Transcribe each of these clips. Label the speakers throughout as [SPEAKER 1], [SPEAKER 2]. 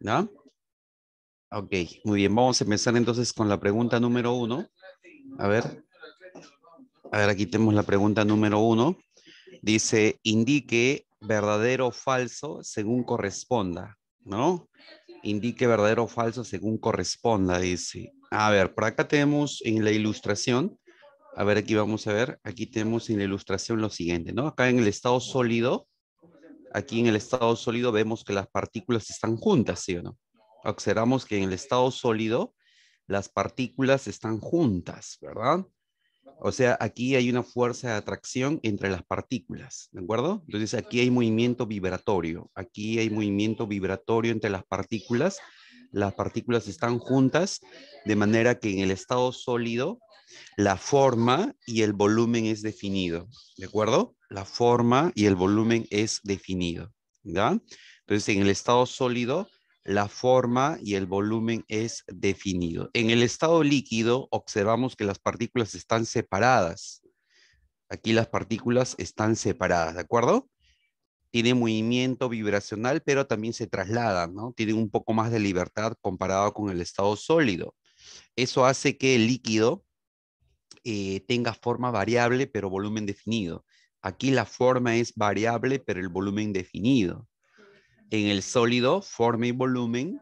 [SPEAKER 1] ¿No? Ok, muy bien. Vamos a empezar entonces con la pregunta número uno. A ver. A ver, aquí tenemos la pregunta número uno. Dice, indique verdadero o falso según corresponda, ¿no? Indique verdadero o falso según corresponda, dice. A ver, por acá tenemos en la ilustración, a ver, aquí vamos a ver, aquí tenemos en la ilustración lo siguiente, ¿no? Acá en el estado sólido, aquí en el estado sólido vemos que las partículas están juntas, ¿sí o no? Observamos que en el estado sólido las partículas están juntas, ¿verdad? O sea, aquí hay una fuerza de atracción entre las partículas, ¿de acuerdo? Entonces aquí hay movimiento vibratorio, aquí hay movimiento vibratorio entre las partículas, las partículas están juntas, de manera que en el estado sólido la forma y el volumen es definido, ¿de acuerdo? La forma y el volumen es definido, ¿ya? Entonces, en el estado sólido, la forma y el volumen es definido. En el estado líquido, observamos que las partículas están separadas. Aquí las partículas están separadas, ¿de acuerdo? Tiene movimiento vibracional, pero también se trasladan, ¿no? Tienen un poco más de libertad comparado con el estado sólido. Eso hace que el líquido eh, tenga forma variable pero volumen definido. Aquí la forma es variable pero el volumen definido. En el sólido, forma y volumen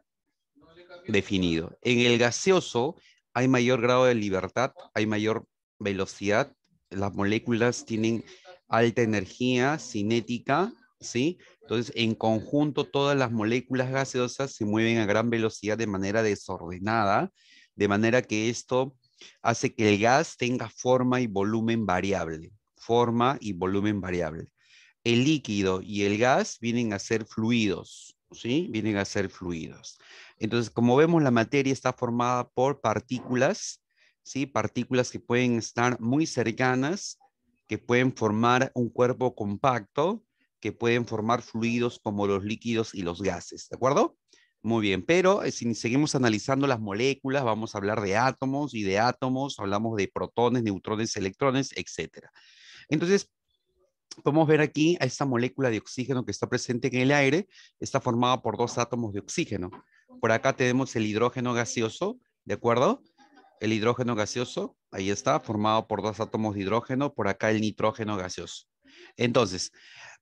[SPEAKER 1] definido. En el gaseoso hay mayor grado de libertad, hay mayor velocidad, las moléculas tienen alta energía cinética, ¿sí? Entonces, en conjunto, todas las moléculas gaseosas se mueven a gran velocidad de manera desordenada, de manera que esto hace que el gas tenga forma y volumen variable. Forma y volumen variable. El líquido y el gas vienen a ser fluidos, ¿sí? Vienen a ser fluidos. Entonces, como vemos, la materia está formada por partículas, ¿sí? Partículas que pueden estar muy cercanas, que pueden formar un cuerpo compacto, que pueden formar fluidos como los líquidos y los gases, ¿de acuerdo? Muy bien, pero eh, si seguimos analizando las moléculas, vamos a hablar de átomos y de átomos, hablamos de protones, neutrones, electrones, etc. Entonces, podemos ver aquí a esta molécula de oxígeno que está presente en el aire, está formada por dos átomos de oxígeno. Por acá tenemos el hidrógeno gaseoso, ¿de acuerdo? El hidrógeno gaseoso, ahí está, formado por dos átomos de hidrógeno, por acá el nitrógeno gaseoso. Entonces,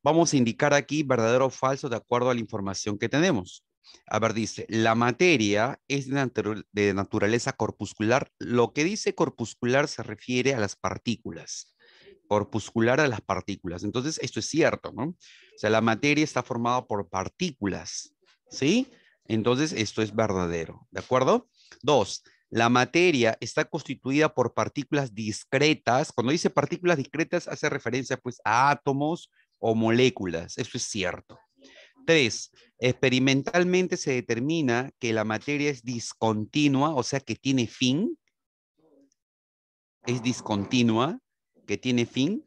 [SPEAKER 1] vamos a indicar aquí verdadero o falso de acuerdo a la información que tenemos. A ver, dice, la materia es de naturaleza corpuscular. Lo que dice corpuscular se refiere a las partículas. Corpuscular a las partículas. Entonces, esto es cierto, ¿no? O sea, la materia está formada por partículas, ¿sí? Entonces, esto es verdadero, ¿de acuerdo? Dos, la materia está constituida por partículas discretas. Cuando dice partículas discretas, hace referencia pues a átomos o moléculas. Eso es cierto. Tres, experimentalmente se determina que la materia es discontinua, o sea, que tiene fin. Es discontinua, que tiene fin.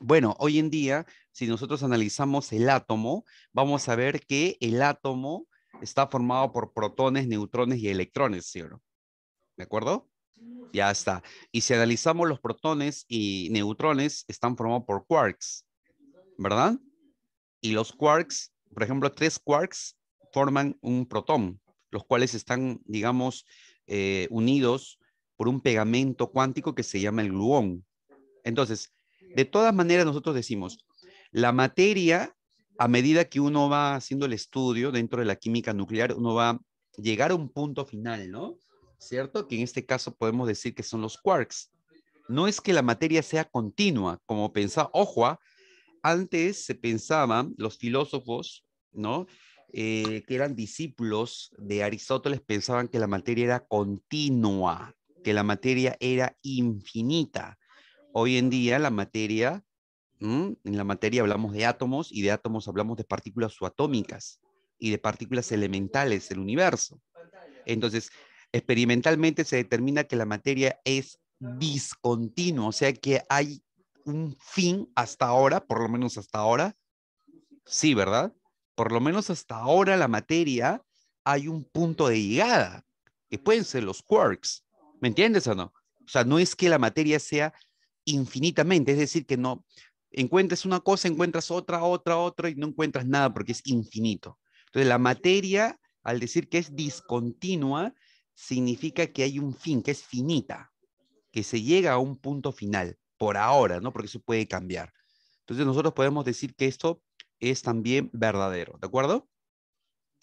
[SPEAKER 1] Bueno, hoy en día, si nosotros analizamos el átomo, vamos a ver que el átomo está formado por protones, neutrones y electrones, ¿cierto? ¿De acuerdo? Ya está. Y si analizamos los protones y neutrones, están formados por quarks, ¿verdad? Y los quarks, por ejemplo, tres quarks forman un protón, los cuales están, digamos, eh, unidos por un pegamento cuántico que se llama el gluón. Entonces, de todas maneras, nosotros decimos, la materia, a medida que uno va haciendo el estudio dentro de la química nuclear, uno va a llegar a un punto final, ¿no? ¿Cierto? Que en este caso podemos decir que son los quarks. No es que la materia sea continua, como pensaba ojo, ah, antes se pensaban los filósofos, ¿no? Eh, que eran discípulos de Aristóteles, pensaban que la materia era continua, que la materia era infinita. Hoy en día la materia, en la materia hablamos de átomos y de átomos hablamos de partículas subatómicas y de partículas elementales del universo. Entonces, experimentalmente se determina que la materia es discontinua, o sea que hay un fin hasta ahora, por lo menos hasta ahora. Sí, ¿verdad? Por lo menos hasta ahora la materia hay un punto de llegada, que pueden ser los quarks. ¿Me entiendes o no? O sea, no es que la materia sea infinitamente, es decir, que no encuentres una cosa, encuentras otra, otra, otra y no encuentras nada porque es infinito. Entonces, la materia, al decir que es discontinua, significa que hay un fin, que es finita, que se llega a un punto final por ahora, ¿no? Porque eso puede cambiar. Entonces nosotros podemos decir que esto es también verdadero, ¿de acuerdo?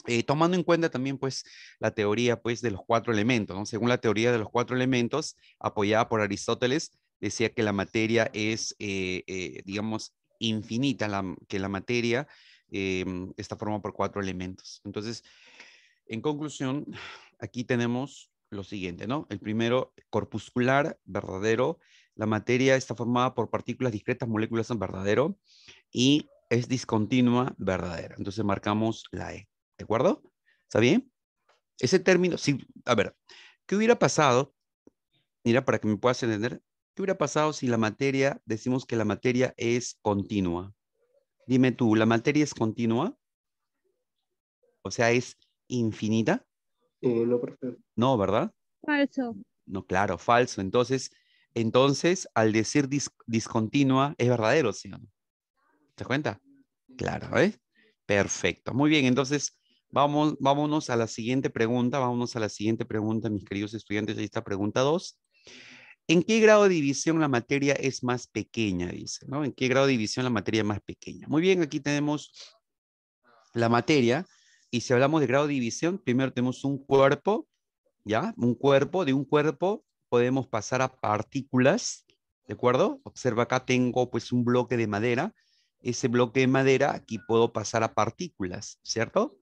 [SPEAKER 1] Eh, tomando en cuenta también pues la teoría pues de los cuatro elementos, ¿no? Según la teoría de los cuatro elementos apoyada por Aristóteles, decía que la materia es, eh, eh, digamos, infinita, que la materia está formada por cuatro elementos. Entonces, en conclusión, aquí tenemos lo siguiente, ¿no? El primero, corpuscular, verdadero, la materia está formada por partículas discretas, moléculas en verdadero y es discontinua verdadera. Entonces marcamos la E. ¿De acuerdo? ¿Está bien? Ese término, sí, a ver, ¿qué hubiera pasado? Mira, para que me puedas entender, ¿qué hubiera pasado si la materia, decimos que la materia es continua? Dime tú, ¿la materia es continua? O sea, ¿es infinita? Eh, no, No, ¿verdad? Falso. No, claro, falso. Entonces, entonces, al decir discontinua, es verdadero, ¿sí o no? ¿Te das cuenta? Claro, ¿eh? Perfecto. Muy bien, entonces vamos, vámonos a la siguiente pregunta. Vámonos a la siguiente pregunta, mis queridos estudiantes. Ahí está pregunta 2. ¿En qué grado de división la materia es más pequeña? Dice, ¿no? ¿En qué grado de división la materia es más pequeña? Muy bien, aquí tenemos la materia. Y si hablamos de grado de división, primero tenemos un cuerpo, ¿ya? Un cuerpo, de un cuerpo podemos pasar a partículas, ¿de acuerdo? Observa acá tengo pues un bloque de madera. Ese bloque de madera aquí puedo pasar a partículas, ¿cierto?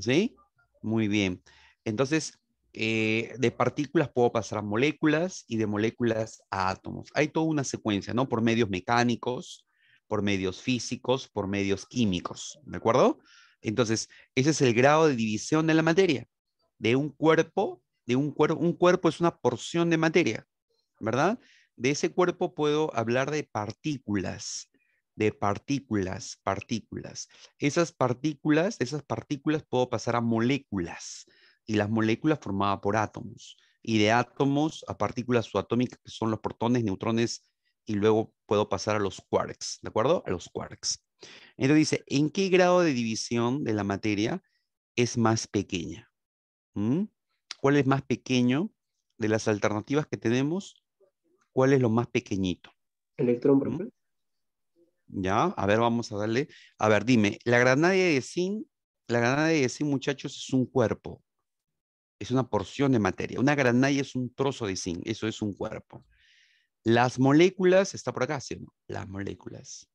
[SPEAKER 1] ¿Sí? Muy bien. Entonces, eh, de partículas puedo pasar a moléculas y de moléculas a átomos. Hay toda una secuencia, ¿no? Por medios mecánicos, por medios físicos, por medios químicos, ¿de acuerdo? Entonces, ese es el grado de división de la materia, de un cuerpo de un cuerpo. Un cuerpo es una porción de materia, ¿verdad? De ese cuerpo puedo hablar de partículas, de partículas, partículas. Esas partículas, esas partículas puedo pasar a moléculas y las moléculas formadas por átomos y de átomos a partículas subatómicas que son los protones, neutrones y luego puedo pasar a los quarks, ¿de acuerdo? A los quarks. Entonces dice, ¿en qué grado de división de la materia es más pequeña? ¿Mm? cuál es más pequeño de las alternativas que tenemos, cuál es lo más pequeñito. Electrón, ¿Mm? Ya, a ver, vamos a darle. A ver, dime, la granada de zinc, la granada de zinc, muchachos, es un cuerpo. Es una porción de materia. Una granada es un trozo de zinc, eso es un cuerpo. Las moléculas, está por acá, ¿sí no? Las moléculas.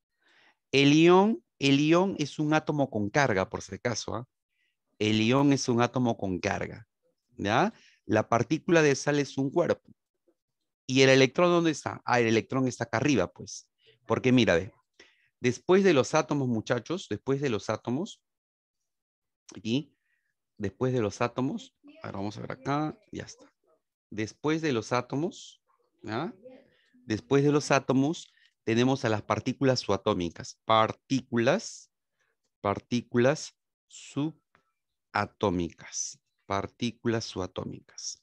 [SPEAKER 1] El ion, el ion es un átomo con carga, por si acaso. ¿ah? El ión es un átomo con carga. La partícula de sal es un cuerpo. ¿Y el electrón dónde está? Ah, el electrón está acá arriba, pues. Porque mira, ve, después de los átomos, muchachos, después de los átomos, y después de los átomos, ahora vamos a ver acá, ya está. Después de los átomos, Después de los átomos, tenemos a las partículas subatómicas. Partículas, partículas subatómicas partículas subatómicas.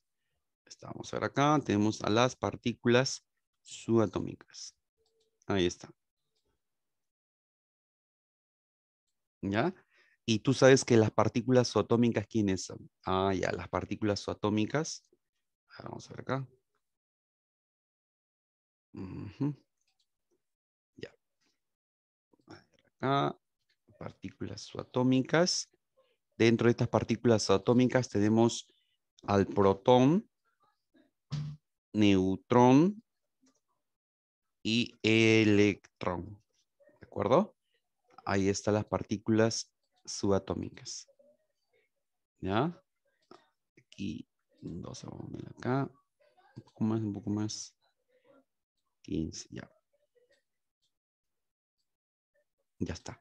[SPEAKER 1] Estamos a ver acá, tenemos
[SPEAKER 2] a las partículas subatómicas. Ahí está. ¿Ya? Y tú sabes que las partículas subatómicas, ¿quiénes son? Ah, ya, las partículas subatómicas. vamos a ver acá. Ya. A ver acá. Partículas subatómicas. Dentro de estas
[SPEAKER 1] partículas atómicas tenemos al protón, neutrón y electrón. ¿De acuerdo? Ahí están las partículas subatómicas.
[SPEAKER 2] ¿Ya? Aquí, dos, acá. Un poco más, un poco más. 15, ya.
[SPEAKER 1] Ya está.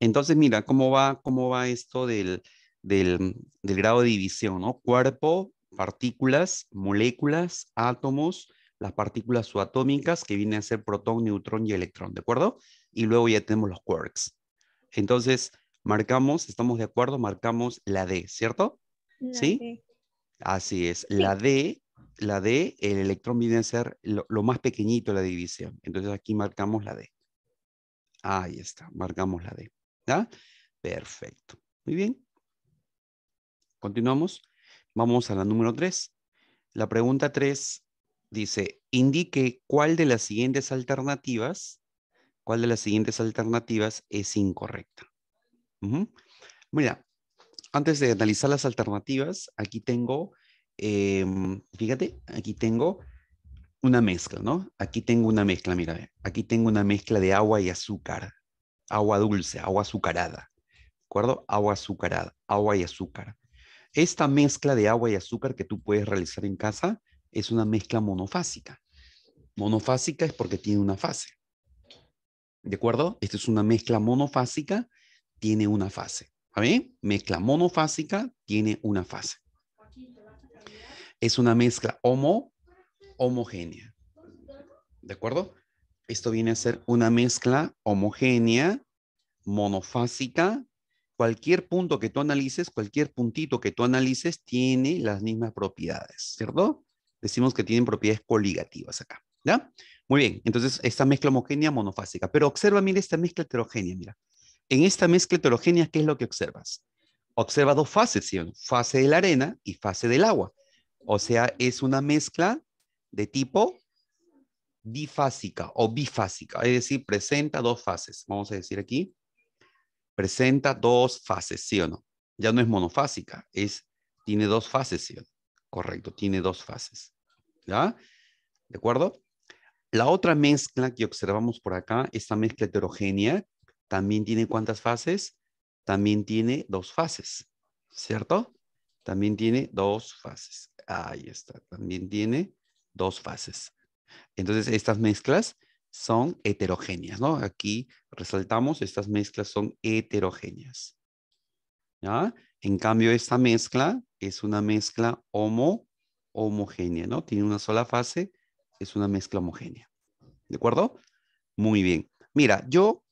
[SPEAKER 1] Entonces, mira cómo va, cómo va esto del, grado de división, ¿no? Cuerpo, partículas, moléculas, átomos, las partículas subatómicas que vienen a ser protón, neutrón y electrón, ¿de acuerdo? Y luego ya tenemos los quarks. Entonces, marcamos, estamos de acuerdo, marcamos la D, ¿cierto? ¿Sí? Así es, la D, la D, el electrón viene a ser lo, lo, más pequeñito de la división. Entonces aquí marcamos la D. Ahí está, marcamos la D. Perfecto. Muy bien. Continuamos. Vamos a la número 3. La pregunta 3 dice, indique cuál de las siguientes alternativas, cuál de las siguientes alternativas es incorrecta. Mira, antes de analizar las alternativas, aquí tengo, em, fíjate, aquí tengo una mezcla, ¿no? Aquí tengo una mezcla, mira, aquí tengo una mezcla de agua y azúcar agua dulce, agua azucarada, ¿de acuerdo? Agua azucarada, agua y azúcar. Esta mezcla de agua y azúcar que tú puedes realizar en casa es una mezcla monofásica. Monofásica es porque tiene una fase. ¿De acuerdo? Esta es una mezcla monofásica, tiene una fase. A Mezcla monofásica tiene una fase. Es una mezcla homo, homogénea. ¿De acuerdo? Esto viene a ser una mezcla homogénea, monofásica. Cualquier punto que tú analices, cualquier puntito que tú analices tiene las mismas propiedades, ¿cierto? Decimos que tienen propiedades coligativas acá, ¿ya? Muy bien, entonces esta mezcla homogénea monofásica. Pero observa, mira, esta mezcla heterogénea, mira. En esta mezcla heterogénea, ¿qué es lo que observas? Observa dos fases, ¿sí? fase de la arena y fase del agua. O sea, es una mezcla de tipo difásica o bifásica, es decir, presenta dos fases. Vamos a decir aquí, presenta dos fases, ¿sí o no? Ya no es monofásica, es, tiene dos fases, ¿sí o no? Correcto, tiene dos fases. ¿Ya? ¿De acuerdo? La otra mezcla que observamos por acá, esta mezcla heterogénea, también tiene cuántas fases? También tiene dos fases, ¿cierto? También tiene dos fases. Ahí está, también tiene dos fases. Entonces, estas mezclas son heterogéneas, ¿no? Aquí resaltamos, estas mezclas son heterogéneas. ¿ya? En cambio, esta mezcla es una mezcla homo, homogénea, ¿no? Tiene una sola fase, es una mezcla homogénea. ¿De acuerdo? Muy bien. Mira, yo,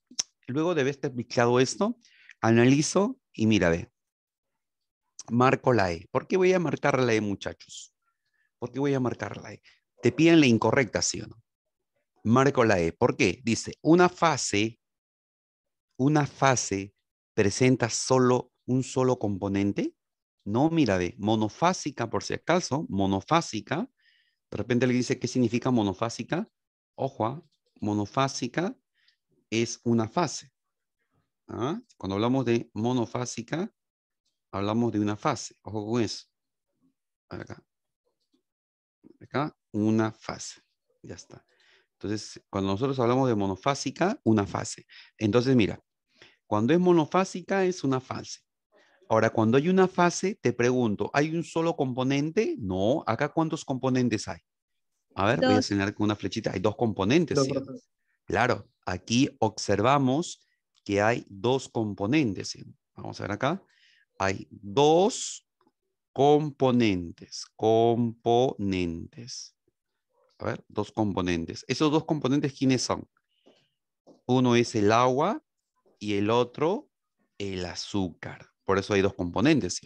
[SPEAKER 1] luego de haber mezclado esto, analizo y mira, ve. Marco la E. ¿Por qué voy a marcar la E, muchachos? ¿Por qué voy a marcar la E? te piden la incorrecta, ¿sí o no? Marco la E. ¿Por qué? Dice, una fase, una fase presenta solo un solo componente. No, mira, de monofásica, por si acaso, monofásica. De repente le dice, ¿qué significa monofásica? Ojo, ¿ah? monofásica es una fase. ¿ah? Cuando hablamos de monofásica, hablamos de una fase. Ojo con eso. Acá acá, una fase. Ya está. Entonces, cuando nosotros hablamos de monofásica, una fase. Entonces, mira, cuando es monofásica es una fase. Ahora, cuando hay una fase, te pregunto, ¿hay un solo componente? No. ¿Acá cuántos componentes hay? A ver, voy a enseñar con una flechita. Hay dos componentes. Claro, aquí observamos que hay dos componentes. Vamos a ver acá. Hay dos componentes, componentes. A ver, dos componentes. Esos dos componentes, ¿quiénes son? Uno es el agua y el otro el azúcar. Por eso hay dos componentes,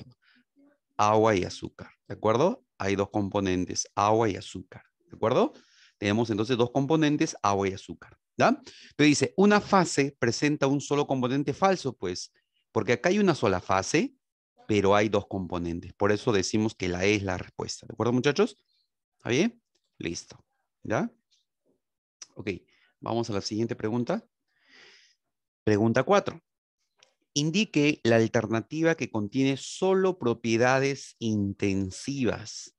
[SPEAKER 1] Agua y azúcar, ¿de acuerdo? Hay dos componentes, agua y azúcar, ¿de acuerdo? Tenemos entonces dos componentes, agua y azúcar, ¿da? Pero dice, una fase presenta un solo componente falso, pues, porque acá hay una sola fase, pero hay dos componentes. Por eso decimos que la es la respuesta. ¿De acuerdo, muchachos? ¿Está bien? Listo. ¿Ya? Ok, vamos a la siguiente pregunta. Pregunta cuatro. Indique la alternativa que contiene solo propiedades intensivas.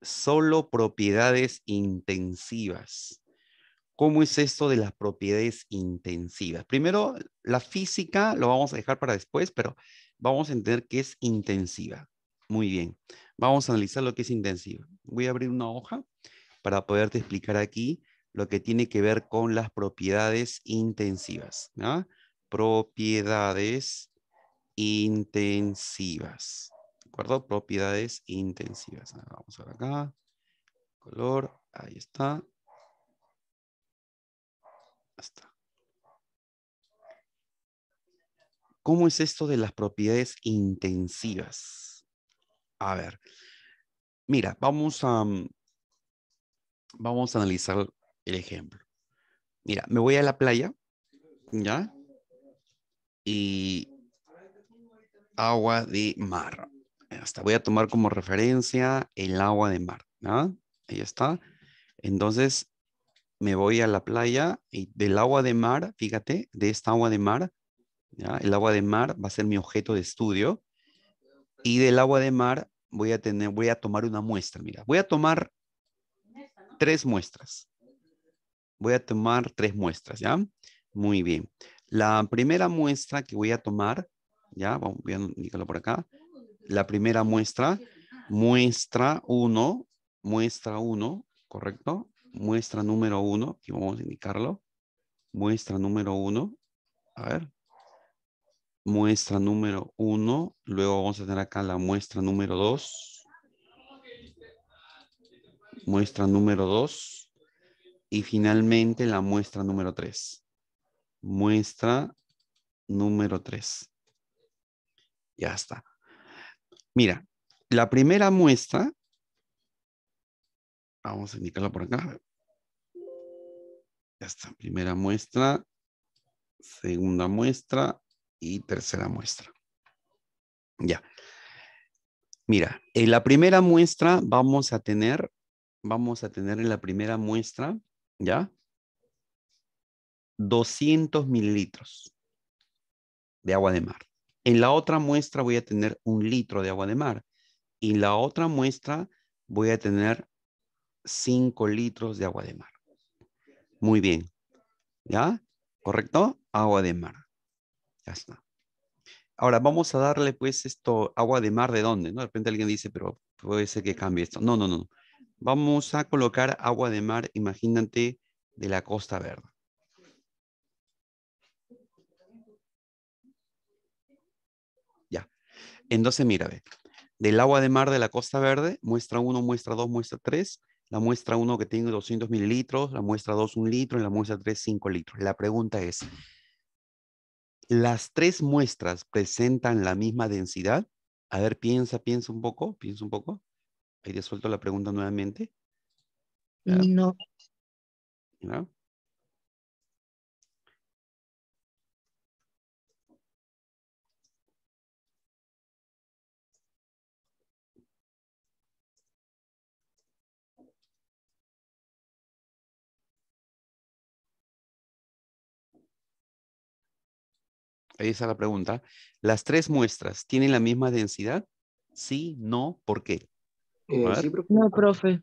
[SPEAKER 1] Solo propiedades intensivas. ¿Cómo es esto de las propiedades intensivas? Primero, la física lo vamos a dejar para después, pero vamos a entender qué es intensiva. Muy bien, vamos a analizar lo que es intensiva. Voy a abrir una hoja para poderte explicar aquí lo que tiene que ver con las propiedades intensivas. Propiedades intensivas.
[SPEAKER 2] ¿De acuerdo? Propiedades intensivas. Vamos a ver acá.
[SPEAKER 1] Color, ahí está. ¿Cómo es esto de las propiedades intensivas? A ver, mira, vamos a, mm, vamos a analizar el ejemplo. Mira, me voy a la playa, ¿ya? Y agua de mar. Hasta voy a tomar como referencia el agua de mar, Ahí está. Entonces, me voy a la playa y del agua de mar, fíjate, de esta agua de mar, el agua de mar va a ser mi objeto de estudio y del agua de mar voy a tener, voy a tomar una muestra, mira, voy a tomar tres muestras. Voy a tomar tres muestras, ¿ya? Muy bien. La primera muestra que voy a tomar, ya, voy a indicarlo por acá. La primera muestra, muestra uno, muestra uno, ¿correcto? muestra número uno, aquí vamos a indicarlo, muestra número uno, a ver, muestra número uno, luego vamos a tener acá la muestra número dos, muestra número dos, y finalmente la muestra número tres, muestra número tres. Ya está. Mira, la primera muestra Vamos a indicarla por acá. Ya está. Primera muestra, segunda muestra y tercera muestra. Ya. Mira, en la primera muestra vamos a tener, vamos a tener en la primera muestra, ¿ya? 200 mililitros de agua de mar. En la otra muestra voy a tener un litro de agua de mar. Y en la otra muestra voy a tener 5 litros de agua de mar. Muy bien. ¿Ya? ¿Correcto? Agua de mar. Ya está. Ahora vamos a darle pues esto, agua de mar de dónde, ¿no? De repente alguien dice, pero puede ser que cambie esto. No, no, no. Vamos a colocar agua de mar, imagínate, de la Costa Verde. Ya. Entonces, mira, ve. Del agua de mar de la Costa Verde, muestra uno. muestra dos. muestra tres la muestra 1 que tiene 200 mililitros, la muestra 2 un litro y la muestra 3 5 litros. La pregunta es, ¿las tres muestras presentan la misma densidad? A ver, piensa, piensa un poco, piensa un poco. Ahí te suelto la pregunta nuevamente. No. ¿No? ahí está la pregunta. ¿Las tres muestras tienen la misma densidad? Sí, no, ¿por qué? Eh,
[SPEAKER 2] no, profe.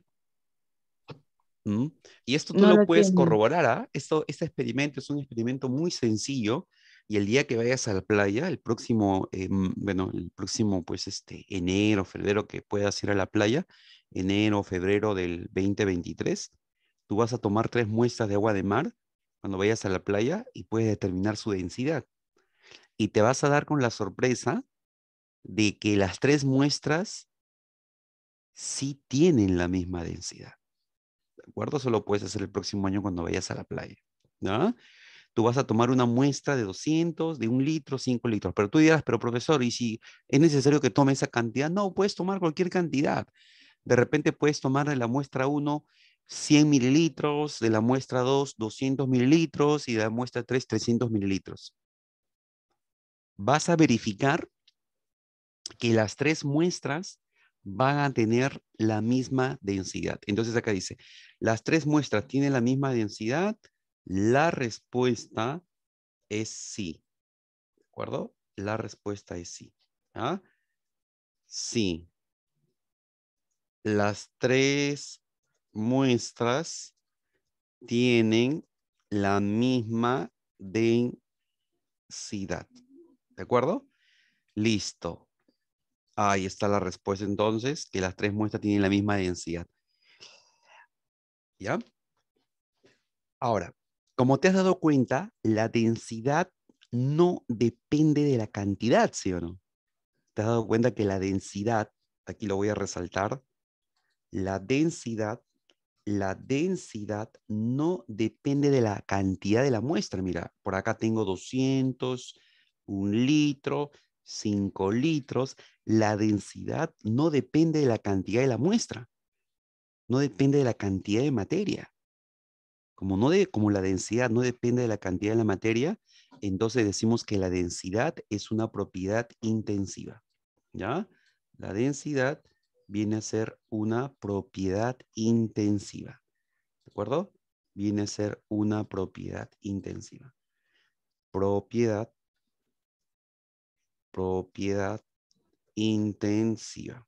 [SPEAKER 1] Mm, y esto tú lo, puedes corroborar, ¿ah? Esto, este experimento es un experimento muy sencillo y el día que vayas a la playa, el próximo, eh, mm, bueno, el próximo, pues, este, enero, febrero, que puedas ir a la playa, enero, febrero del 2023, tú vas a tomar tres muestras de agua de mar cuando vayas a la playa y puedes determinar su densidad y te vas a dar con la sorpresa de que las tres muestras sí tienen la misma densidad. ¿De acuerdo? Solo puedes hacer el próximo año cuando vayas a la playa. ¿no? Tú vas a tomar una muestra de 200, de un litro, cinco litros. Pero tú dirás, pero profesor, ¿y si es necesario que tome esa cantidad? No, puedes tomar cualquier cantidad. De repente puedes tomar de la muestra 1 100 mililitros, de la muestra 2 200 mililitros y de la muestra 3 300 mililitros vas a verificar que las tres muestras van a tener la misma densidad. Entonces acá dice, las tres muestras tienen la misma densidad, la respuesta es sí. ¿De acuerdo? La respuesta es sí. ¿Ah? Sí. Las tres muestras tienen la misma densidad. ¿De acuerdo? Listo. Ahí está la respuesta entonces, que las tres muestras tienen la misma densidad. ¿Ya? Ahora, como te has dado cuenta, la densidad no depende de la cantidad, ¿sí o no? Te has dado cuenta que la densidad, aquí lo voy a resaltar, la densidad, la densidad no depende de la cantidad de la muestra. Mira, por acá tengo 200, un litro, cinco litros, la densidad no depende de la cantidad de la muestra, no depende de la cantidad de materia. Como, no de, como la densidad no depende de la cantidad de la materia, entonces decimos que la densidad es una propiedad intensiva. ¿Ya? La densidad viene a ser una propiedad intensiva. ¿De acuerdo? Viene a ser una propiedad intensiva.
[SPEAKER 2] Propiedad propiedad intensiva.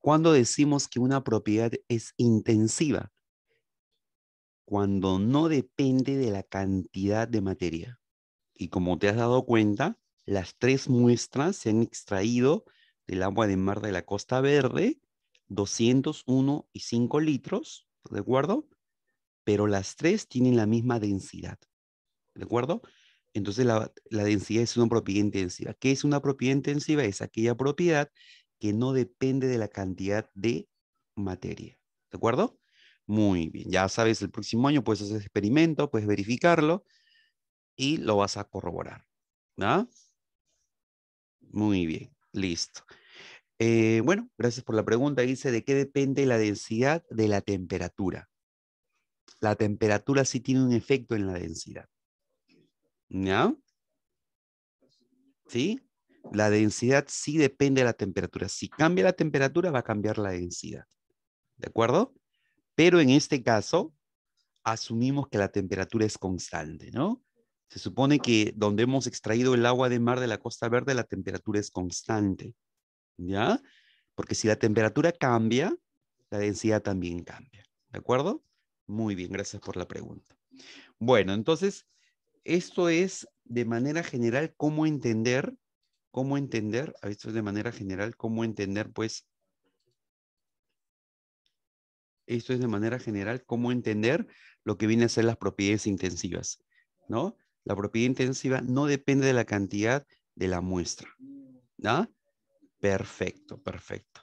[SPEAKER 2] Cuando decimos que una propiedad es intensiva? Cuando
[SPEAKER 1] no depende de la cantidad de materia. Y como te has dado cuenta, las tres muestras se han extraído del agua de mar de la Costa Verde, 201 y 5 litros, ¿de acuerdo? Pero las tres tienen la misma densidad, ¿de acuerdo? Entonces la, densidad es una propiedad intensiva. ¿Qué es una propiedad intensiva? Es aquella propiedad que no depende de la cantidad de materia, ¿de acuerdo? Muy bien, ya sabes, el próximo año puedes hacer experimento, puedes verificarlo y lo vas a corroborar, ¿no? ¿ah? Muy bien, listo. Eh, bueno, gracias por la pregunta. Dice, ¿de qué depende la densidad de la temperatura? La temperatura sí tiene un efecto en la densidad. ¿No? ¿Sí? La densidad sí depende de la temperatura. Si cambia la temperatura, va a cambiar la densidad. ¿De acuerdo? Pero en este caso, asumimos que la temperatura es constante, ¿no? Se supone que donde hemos extraído el agua de mar de la Costa Verde, la temperatura es constante. ¿ya? Porque si la temperatura cambia, la densidad también cambia, ¿de acuerdo? Muy bien, gracias por la pregunta. Bueno, entonces, esto es de manera general cómo entender, cómo entender, esto es de manera general cómo entender, pues, esto es de manera general cómo entender lo que viene a ser las propiedades intensivas, ¿no? La propiedad intensiva no depende de la cantidad de la muestra, ¿no? Perfecto, perfecto.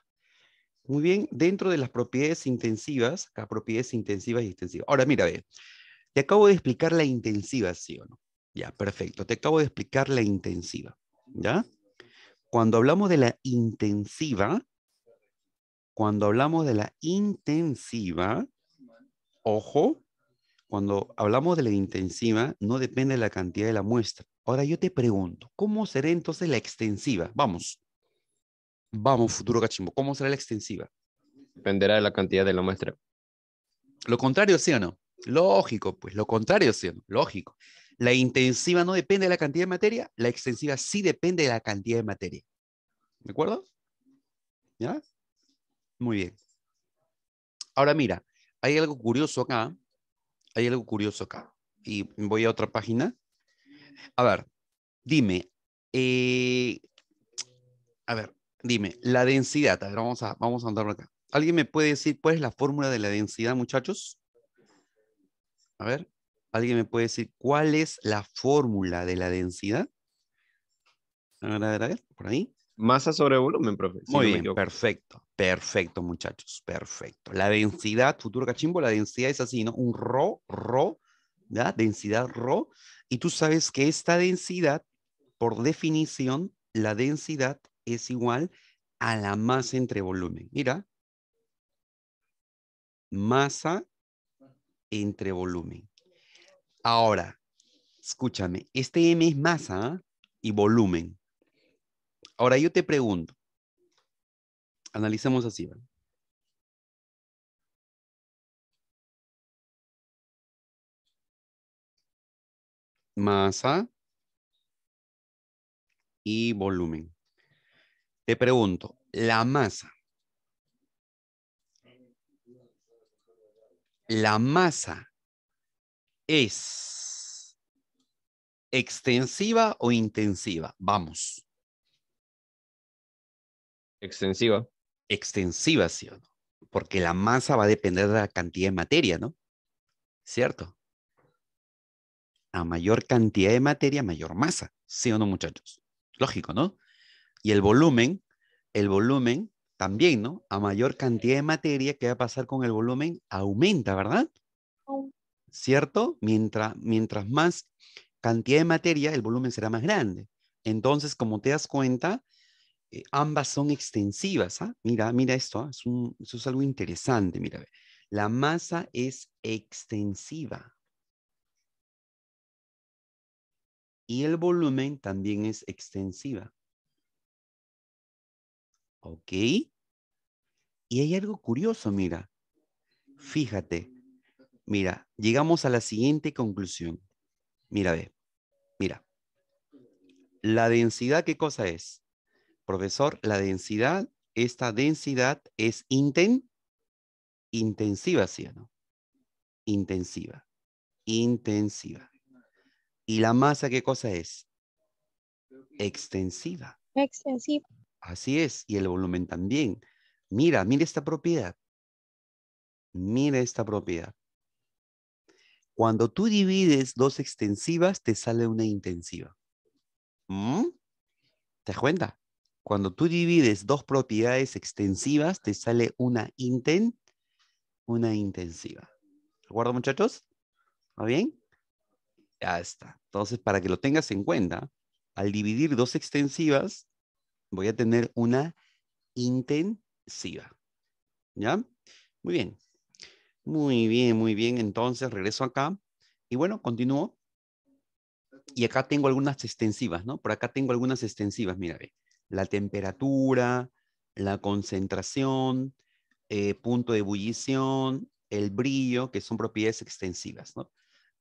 [SPEAKER 1] Muy bien, dentro de las propiedades intensivas, las propiedades intensivas y extensivas. Ahora, mira, te acabo de explicar la intensiva, ¿sí o no? Ya, perfecto. Te acabo de explicar la intensiva, ¿ya? Cuando hablamos de la intensiva, cuando hablamos de la intensiva, ojo, cuando hablamos de la intensiva, no depende de la cantidad de la muestra. Ahora yo te pregunto, ¿cómo será entonces la extensiva? Vamos. Vamos, futuro cachimbo, ¿cómo será la extensiva? Dependerá de la cantidad de la muestra. Lo contrario, sí o no. Lógico, pues, lo contrario, sí o no. Lógico. La intensiva no depende de la cantidad de materia, la extensiva sí depende de la cantidad de materia. ¿De acuerdo? ¿Ya? Muy bien. Ahora mira, hay algo curioso acá. Hay algo curioso acá. Y voy a otra página. A ver, dime. Eh, a ver, Dime, la densidad, a ver, vamos a, vamos a andar acá. ¿Alguien me puede decir cuál es la fórmula de la densidad, muchachos? A ver, ¿alguien me puede decir cuál es la fórmula de la densidad? A ver, a ver, a ver, por ahí. Masa sobre volumen, profe. Muy bien, perfecto, perfecto, muchachos, perfecto. La densidad, futuro cachimbo, la densidad es así, ¿no? Un rho, rho, ¿ya? Densidad rho. Y tú sabes que esta densidad, por definición, la densidad es igual a la masa entre volumen. Mira, masa entre volumen. Ahora, escúchame, este M es masa y volumen. Ahora yo te pregunto, Analizamos así, ¿vale?
[SPEAKER 2] Masa y volumen. Te pregunto, la masa.
[SPEAKER 1] La masa es extensiva o intensiva. Vamos. Extensiva. Extensiva, sí o no. Porque la masa va a depender de la cantidad de materia, ¿no? ¿Cierto? A mayor cantidad de materia, mayor masa. ¿Sí o no, muchachos? Lógico, ¿no? Y el volumen, el volumen también, ¿no? A mayor cantidad de materia, ¿qué va a pasar con el volumen? Aumenta, ¿verdad? ¿Cierto? Mientras, mientras más cantidad de materia, el volumen será más grande. Entonces, como te das cuenta, eh, ambas son extensivas. ¿ah? Mira, mira esto, ¿ah? eso es algo interesante. Mira, la masa es extensiva. Y el volumen también es
[SPEAKER 3] extensiva.
[SPEAKER 1] ¿Ok? Y hay algo curioso, mira. Fíjate. Mira, llegamos a la siguiente conclusión. Mira, ve. Mira. La densidad, ¿qué cosa es? Profesor, la densidad, esta densidad es intensiva, ¿sí no? Intensiva. Intensiva. ¿Y la masa qué cosa es? Extensiva.
[SPEAKER 3] Extensiva.
[SPEAKER 1] Así es, y el volumen también. Mira, mira esta propiedad. Mira esta propiedad. Cuando tú divides dos extensivas, te sale una intensiva. ¿Mm? ¿Te das cuenta? Cuando tú divides dos propiedades extensivas, te sale una una intensiva. ¿De acuerdo, muchachos? ¿Va bien? Ya está. Entonces, para que lo tengas en cuenta, al dividir dos extensivas, voy a tener una intensiva. ¿Ya? Muy bien. Muy bien, muy bien. Entonces regreso acá y bueno, continúo. Y acá tengo algunas extensivas, ¿no? Por acá tengo algunas extensivas, mira, La temperatura, la concentración, eh, punto de ebullición, el brillo, que son propiedades extensivas, ¿no?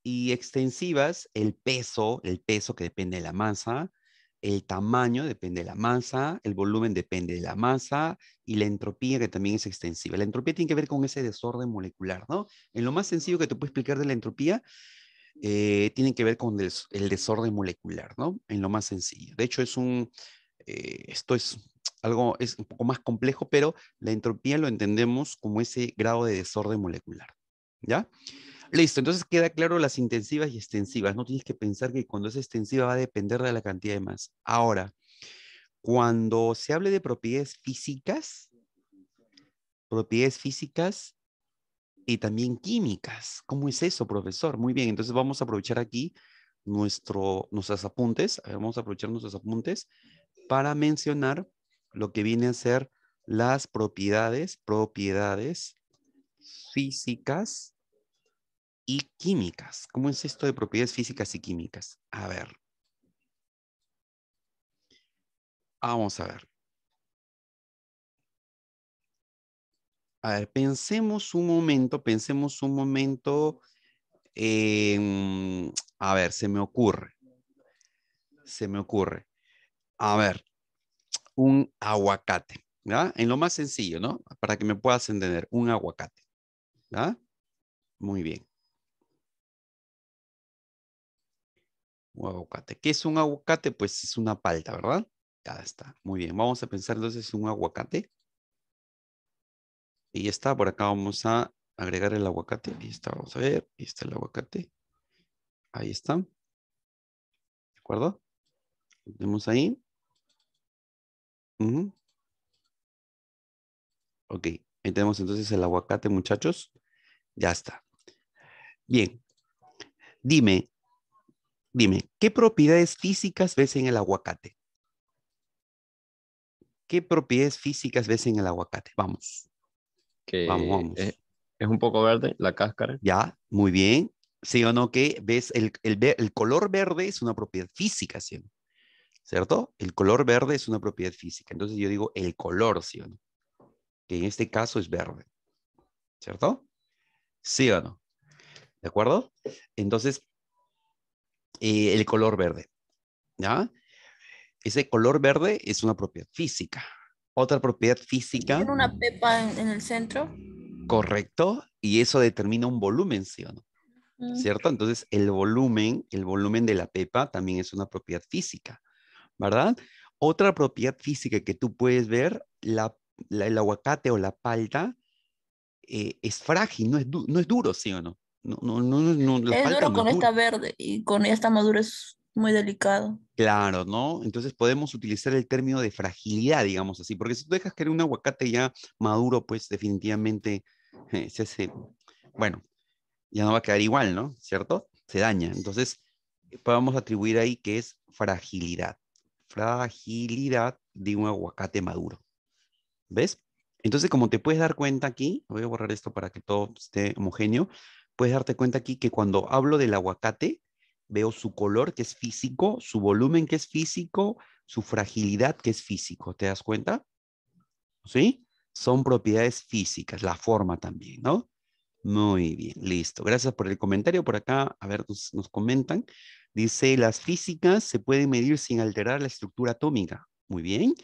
[SPEAKER 1] Y extensivas, el peso, el peso que depende de la masa, el tamaño depende de la masa, el volumen depende de la masa y la entropía que también es extensiva. La entropía tiene que ver con ese desorden molecular, ¿no? En lo más sencillo que te puedo explicar de la entropía, eh, tiene que ver con el desorden molecular, ¿no? En lo más sencillo. De hecho, es un, eh, esto es algo, es un poco más complejo, pero la entropía lo entendemos como ese grado de desorden molecular, ¿ya? Listo, entonces queda claro las intensivas y extensivas. No tienes que pensar que cuando es extensiva va a depender de la cantidad de más. Ahora, cuando se hable de propiedades físicas, propiedades físicas y también químicas. ¿Cómo es eso, profesor? Muy bien, entonces vamos a aprovechar aquí nuestro, nuestros apuntes. vamos a aprovechar nuestros apuntes para mencionar lo que viene a ser las propiedades, propiedades físicas químicas.
[SPEAKER 2] ¿Cómo es esto de propiedades físicas y químicas? A ver. Vamos a ver.
[SPEAKER 1] A ver, pensemos un momento, pensemos un momento. Em, a ver, se me ocurre. Se me ocurre. A ver, un aguacate, ¿verdad? En lo más sencillo, ¿no? Para que me
[SPEAKER 2] puedas entender, un aguacate, ¿verdad? Muy bien. Un aguacate. ¿Qué es un aguacate? Pues es una palta, ¿verdad? Ya está. Muy bien. Vamos a pensar entonces en un aguacate.
[SPEAKER 1] Y está. Por acá vamos a agregar el aguacate. Ahí está. Vamos a ver.
[SPEAKER 2] Ahí está el aguacate.
[SPEAKER 1] Ahí está. ¿De acuerdo? Lo tenemos ahí.
[SPEAKER 2] Ok. Ahí tenemos entonces el aguacate, muchachos. Ya está. Bien.
[SPEAKER 1] Dime, Dime, ¿qué propiedades físicas ves en el aguacate? ¿Qué propiedades físicas ves en el aguacate? Vamos. vamos, vamos. Es, un poco verde la cáscara. Ya, muy bien. ¿Sí o no que ves el, color verde es una propiedad física, ¿sí ¿Cierto? El color verde es una propiedad física. Entonces yo digo el color, ¿sí o no? Que en este caso es verde. ¿Cierto? ¿Sí o no? ¿De acuerdo? Entonces, eh, el color verde. ¿ya? Ese color verde es una propiedad física. Otra propiedad física. ¿Tiene
[SPEAKER 2] una pepa en, el centro?
[SPEAKER 1] Correcto, y eso determina un volumen, ¿sí o no? Mm. ¿Cierto? Entonces, el volumen, el volumen de la pepa también es una propiedad física, ¿verdad? Otra propiedad física que tú puedes ver, el aguacate o la palta eh, es frágil, no es duro, ¿sí o no? No, es duro con esta
[SPEAKER 2] verde y con esta madura es muy delicado.
[SPEAKER 1] Claro, ¿no? Entonces podemos utilizar el término de fragilidad, digamos así, porque si tú dejas que un aguacate ya maduro, pues definitivamente eh, se bueno, ya no va a quedar igual, ¿no? ¿Cierto? Se daña. Entonces podemos atribuir ahí que es fragilidad. Fragilidad de un aguacate maduro. ¿Ves? Entonces, como te puedes dar cuenta aquí, voy a borrar esto para que todo esté homogéneo, puedes darte cuenta aquí que cuando hablo del aguacate, veo su color que es físico, su volumen que es físico, su fragilidad que es físico. ¿Te das cuenta? ¿Sí? Son propiedades físicas, la forma también, ¿no? Muy bien, listo. Gracias por el comentario. Por acá, a ver, nos, comentan. Dice, las físicas se pueden medir sin alterar la estructura atómica. Muy bien.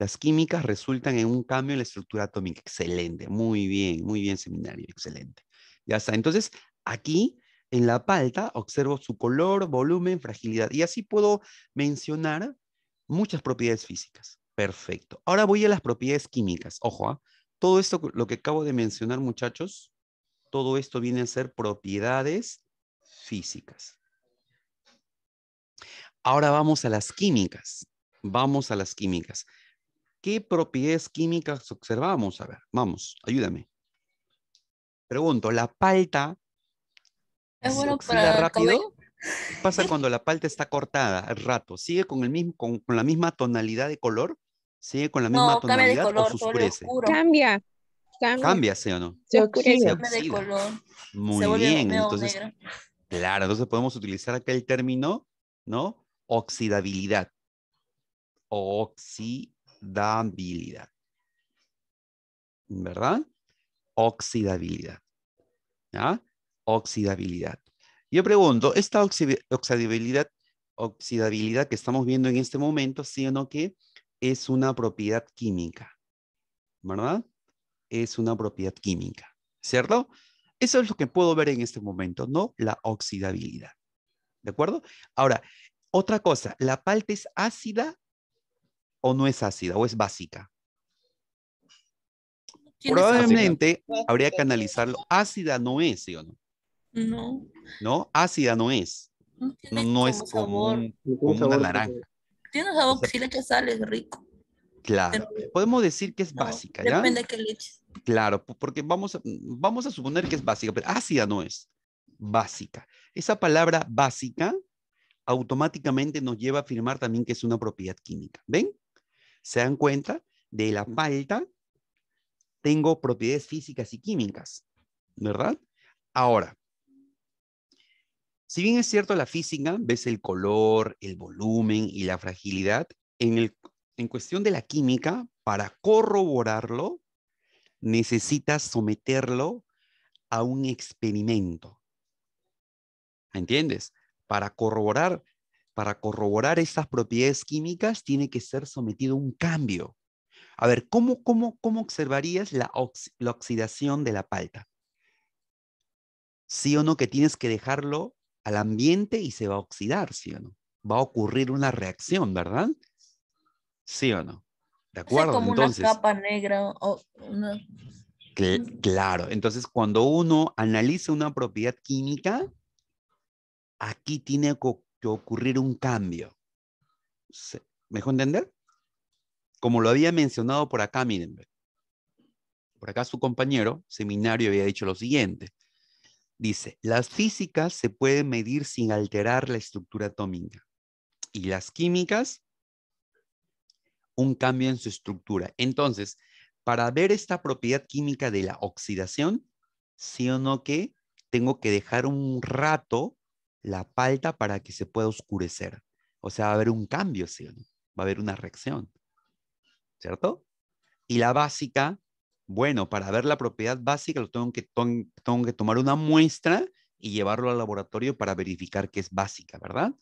[SPEAKER 1] Las químicas resultan en un cambio en la estructura atómica. Excelente, muy bien, muy bien, seminario, excelente. Ya está. Entonces, aquí en la palta observo su color, volumen, fragilidad. Y así puedo mencionar muchas propiedades físicas. Perfecto. Ahora voy a las propiedades químicas. Ojo, ¿ah? todo esto, lo que acabo de mencionar, muchachos, todo esto viene a ser propiedades físicas. Ahora vamos a las químicas. Vamos a las químicas. ¿Qué propiedades químicas observamos? A ver, vamos, ayúdame. Pregunto, ¿la palta
[SPEAKER 3] es bueno se para rápido?
[SPEAKER 1] ¿Qué pasa cuando la palta está cortada al rato? ¿Sigue con, el mismo, con, la misma tonalidad de color? ¿Sigue con la misma tonalidad o se oscurece?
[SPEAKER 2] Cambia, cambia. ¿sí o no? Se oxida.
[SPEAKER 1] Muy bien, entonces, claro, entonces podemos utilizar aquel término, ¿no? Oxidabilidad. Oxidabilidad. ¿Verdad? oxidabilidad. ¿ya? Oxidabilidad. Yo pregunto, ¿esta oxidabilidad, oxidabilidad que estamos viendo en este momento, sino que es una propiedad química? ¿Verdad? Es una propiedad química, ¿cierto? Eso es lo que puedo ver en este momento, ¿no? La oxidabilidad. ¿De acuerdo? Ahora, otra cosa, ¿la palta es ácida o no es ácida o es básica? Probablemente habría que analizarlo. Ácida no es, ¿sí o no? No. No, ácida no es. No, es como, una naranja.
[SPEAKER 2] Tiene un sabor rico.
[SPEAKER 1] Claro, podemos decir que es básica, ¿ya? Depende de qué leche. Claro, porque vamos a, vamos a suponer que es básica, pero ácida no es básica. Esa palabra básica automáticamente nos lleva a afirmar también que es una propiedad química. ¿Ven? ¿Se dan cuenta de la falta tengo propiedades físicas y químicas, ¿verdad? Ahora, si bien es cierto la física, ves el color, el volumen y la fragilidad, en, el, en cuestión de la química, para corroborarlo, necesitas someterlo a un experimento. ¿Me entiendes? Para corroborar, para corroborar estas propiedades químicas, tiene que ser sometido a un cambio. A ver, ¿cómo, cómo, cómo observarías la, oxidación de la palta? ¿Sí o no que tienes que dejarlo al ambiente y se va a oxidar, sí o no? Va a ocurrir una reacción, ¿verdad? ¿Sí o no? ¿De acuerdo? una capa negra claro. Entonces, cuando uno analiza una propiedad química, aquí tiene que ocurrir un cambio. ¿Mejor mejor entender? como lo había mencionado por acá miren, Por acá su compañero, seminario, había dicho lo siguiente. Dice, las físicas se pueden medir sin alterar la estructura atómica y las químicas, un cambio en su estructura. Entonces, para ver esta propiedad química de la oxidación, sí o no que tengo que dejar un rato la palta para que se pueda oscurecer. O sea, va a haber un cambio, Va a haber una reacción. ¿cierto? Y la básica, bueno, para ver la propiedad básica lo tengo que, que tomar una muestra y llevarlo al laboratorio para verificar que es básica, ¿verdad?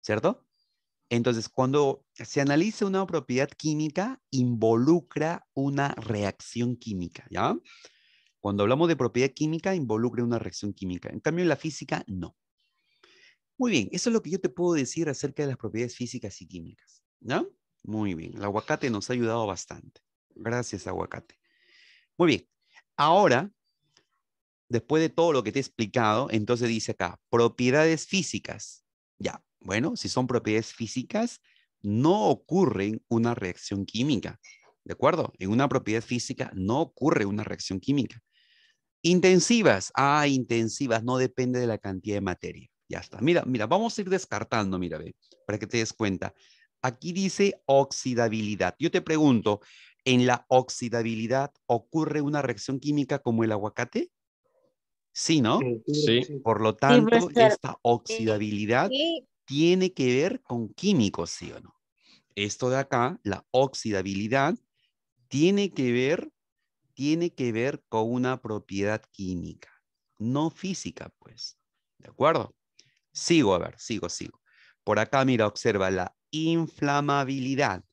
[SPEAKER 1] ¿Cierto? Entonces, cuando se analiza una propiedad química, involucra una reacción química, ¿ya? Cuando hablamos de propiedad química, involucra una reacción química. En cambio, en la física, no. Muy bien, eso es lo que yo te puedo decir acerca de las propiedades físicas y químicas, ¿no? Muy bien, el aguacate nos ha ayudado bastante. Gracias, aguacate. Muy bien, ahora, después de todo lo que te he explicado, entonces dice acá, propiedades físicas. Ya, bueno, si son propiedades físicas, no ocurre una reacción química. ¿De acuerdo? En una propiedad física no ocurre una reacción química. Intensivas. Ah, intensivas. No depende de la cantidad de materia. Ya está. Mira, mira, vamos a ir descartando, mira, ve, para que te des cuenta. Aquí dice oxidabilidad. Yo te pregunto, ¿en la oxidabilidad ocurre una reacción química como el aguacate? Sí, ¿no? Sí. Por lo tanto, esta oxidabilidad tiene que ver con químicos, ¿sí o no? Esto de acá, la oxidabilidad, tiene que ver, tiene que ver con una propiedad química, no física, pues. ¿De acuerdo? Sigo, a ver, sigo, sigo. Por acá, mira, observa, la inflamabilidad.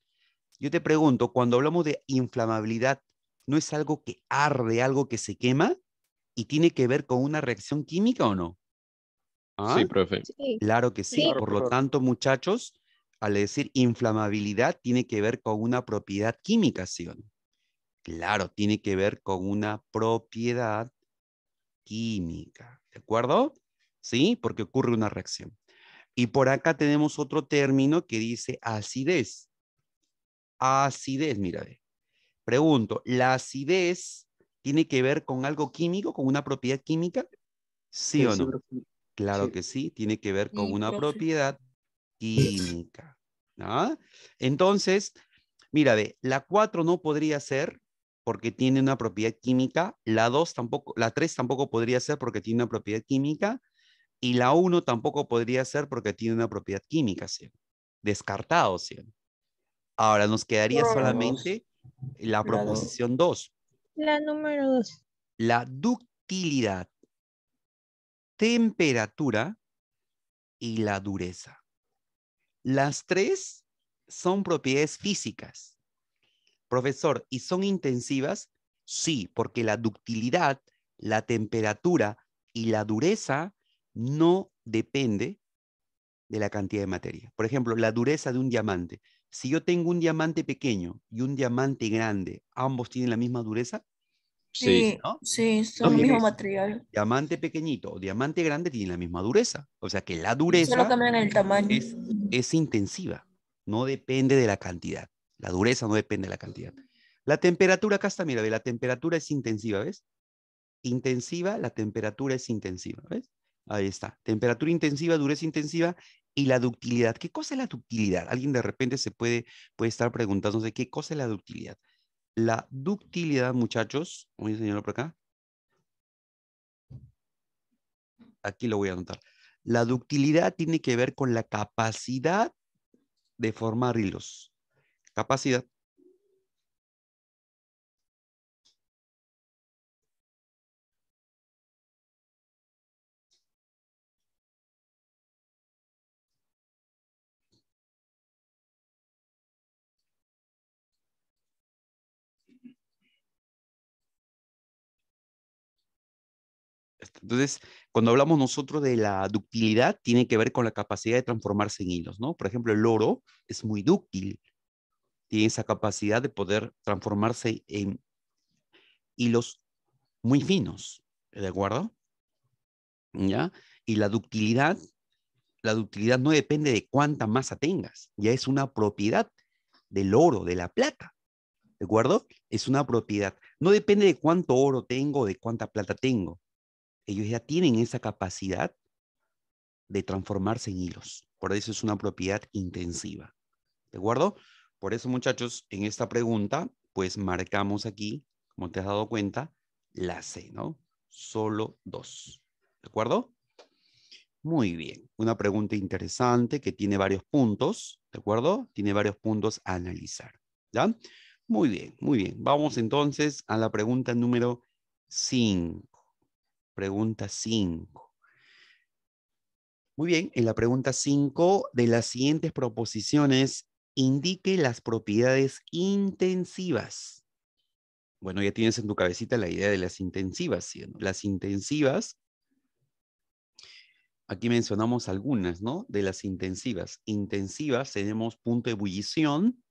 [SPEAKER 1] Yo te pregunto, cuando hablamos de inflamabilidad, ¿no es algo que arde, algo que se quema? ¿Y tiene que ver con una reacción química o no? ¿Ah? Sí, profe. Claro que sí. sí. Por lo tanto, muchachos, al decir inflamabilidad, tiene que ver con una propiedad química, ¿sí o no? Claro, tiene que ver con una propiedad química, ¿de acuerdo? Sí, porque ocurre una reacción. Y por acá tenemos otro término que dice acidez. Acidez, mira. Pregunto, ¿la acidez tiene que ver con algo químico, con una propiedad química? ¿Sí, o no? claro que sí, tiene que ver con una propiedad química. ¿ah? Entonces, mira, la 4 no podría ser porque tiene una propiedad química, la 2 tampoco, la 3 tampoco podría ser porque tiene una propiedad química, y la 1 tampoco podría ser porque tiene una propiedad química, ¿sí? descartado. ¿sí? Ahora nos quedaría solamente la proposición 2.
[SPEAKER 3] La número
[SPEAKER 1] 2. La ductilidad, temperatura y la dureza. Las tres son propiedades físicas. Profesor, ¿y son intensivas? Sí, porque la ductilidad, la temperatura y la dureza no depende de la cantidad de materia. Por ejemplo, la dureza de un diamante. Si yo tengo un diamante pequeño y un diamante grande, ¿ambos tienen la misma dureza? Sí,
[SPEAKER 3] sí, son el mismo material.
[SPEAKER 1] Diamante pequeñito o diamante grande tienen la misma dureza. O sea que la dureza el tamaño. Es, intensiva, no depende de la cantidad. La dureza no depende de la cantidad. La temperatura, acá está, mira, la temperatura es intensiva, ¿ves? Intensiva, la temperatura es intensiva, ¿ves? Ahí está. Temperatura intensiva, dureza intensiva y la ductilidad. ¿Qué cosa es la ductilidad? Alguien de repente se puede, puede estar preguntándose qué cosa es la ductilidad. La ductilidad, muchachos, voy a enseñarlo por acá. Aquí lo voy a anotar. La ductilidad tiene que ver con la capacidad de formar hilos. Capacidad Entonces, cuando hablamos nosotros de la ductilidad, tiene que ver con la capacidad de transformarse en hilos, ¿no? Por ejemplo, el oro es muy dúctil, tiene esa capacidad de poder transformarse en hilos muy finos, ¿de acuerdo? ¿Ya? Y la ductilidad, la ductilidad no depende de cuánta masa tengas, ya es una propiedad del oro, de la plata, ¿de acuerdo? Es una propiedad. No depende de cuánto oro tengo, de cuánta plata tengo ellos ya tienen esa capacidad de transformarse en hilos. Por eso es una propiedad intensiva. ¿De acuerdo? Por eso, muchachos, en esta pregunta, pues marcamos aquí, como te has dado cuenta, la C, ¿no? Solo dos. ¿De acuerdo? Muy bien. Una pregunta interesante que tiene varios puntos, ¿de acuerdo? Tiene varios puntos a analizar. ¿Ya? Muy bien, muy bien. Vamos entonces a la pregunta número 5 pregunta 5. Muy bien, en la pregunta 5 de las siguientes proposiciones, indique las propiedades intensivas. Bueno, ya tienes en tu cabecita la idea de las intensivas. ¿sí? Las intensivas, aquí mencionamos algunas, ¿no? De las intensivas. Intensivas tenemos punto de ebullición,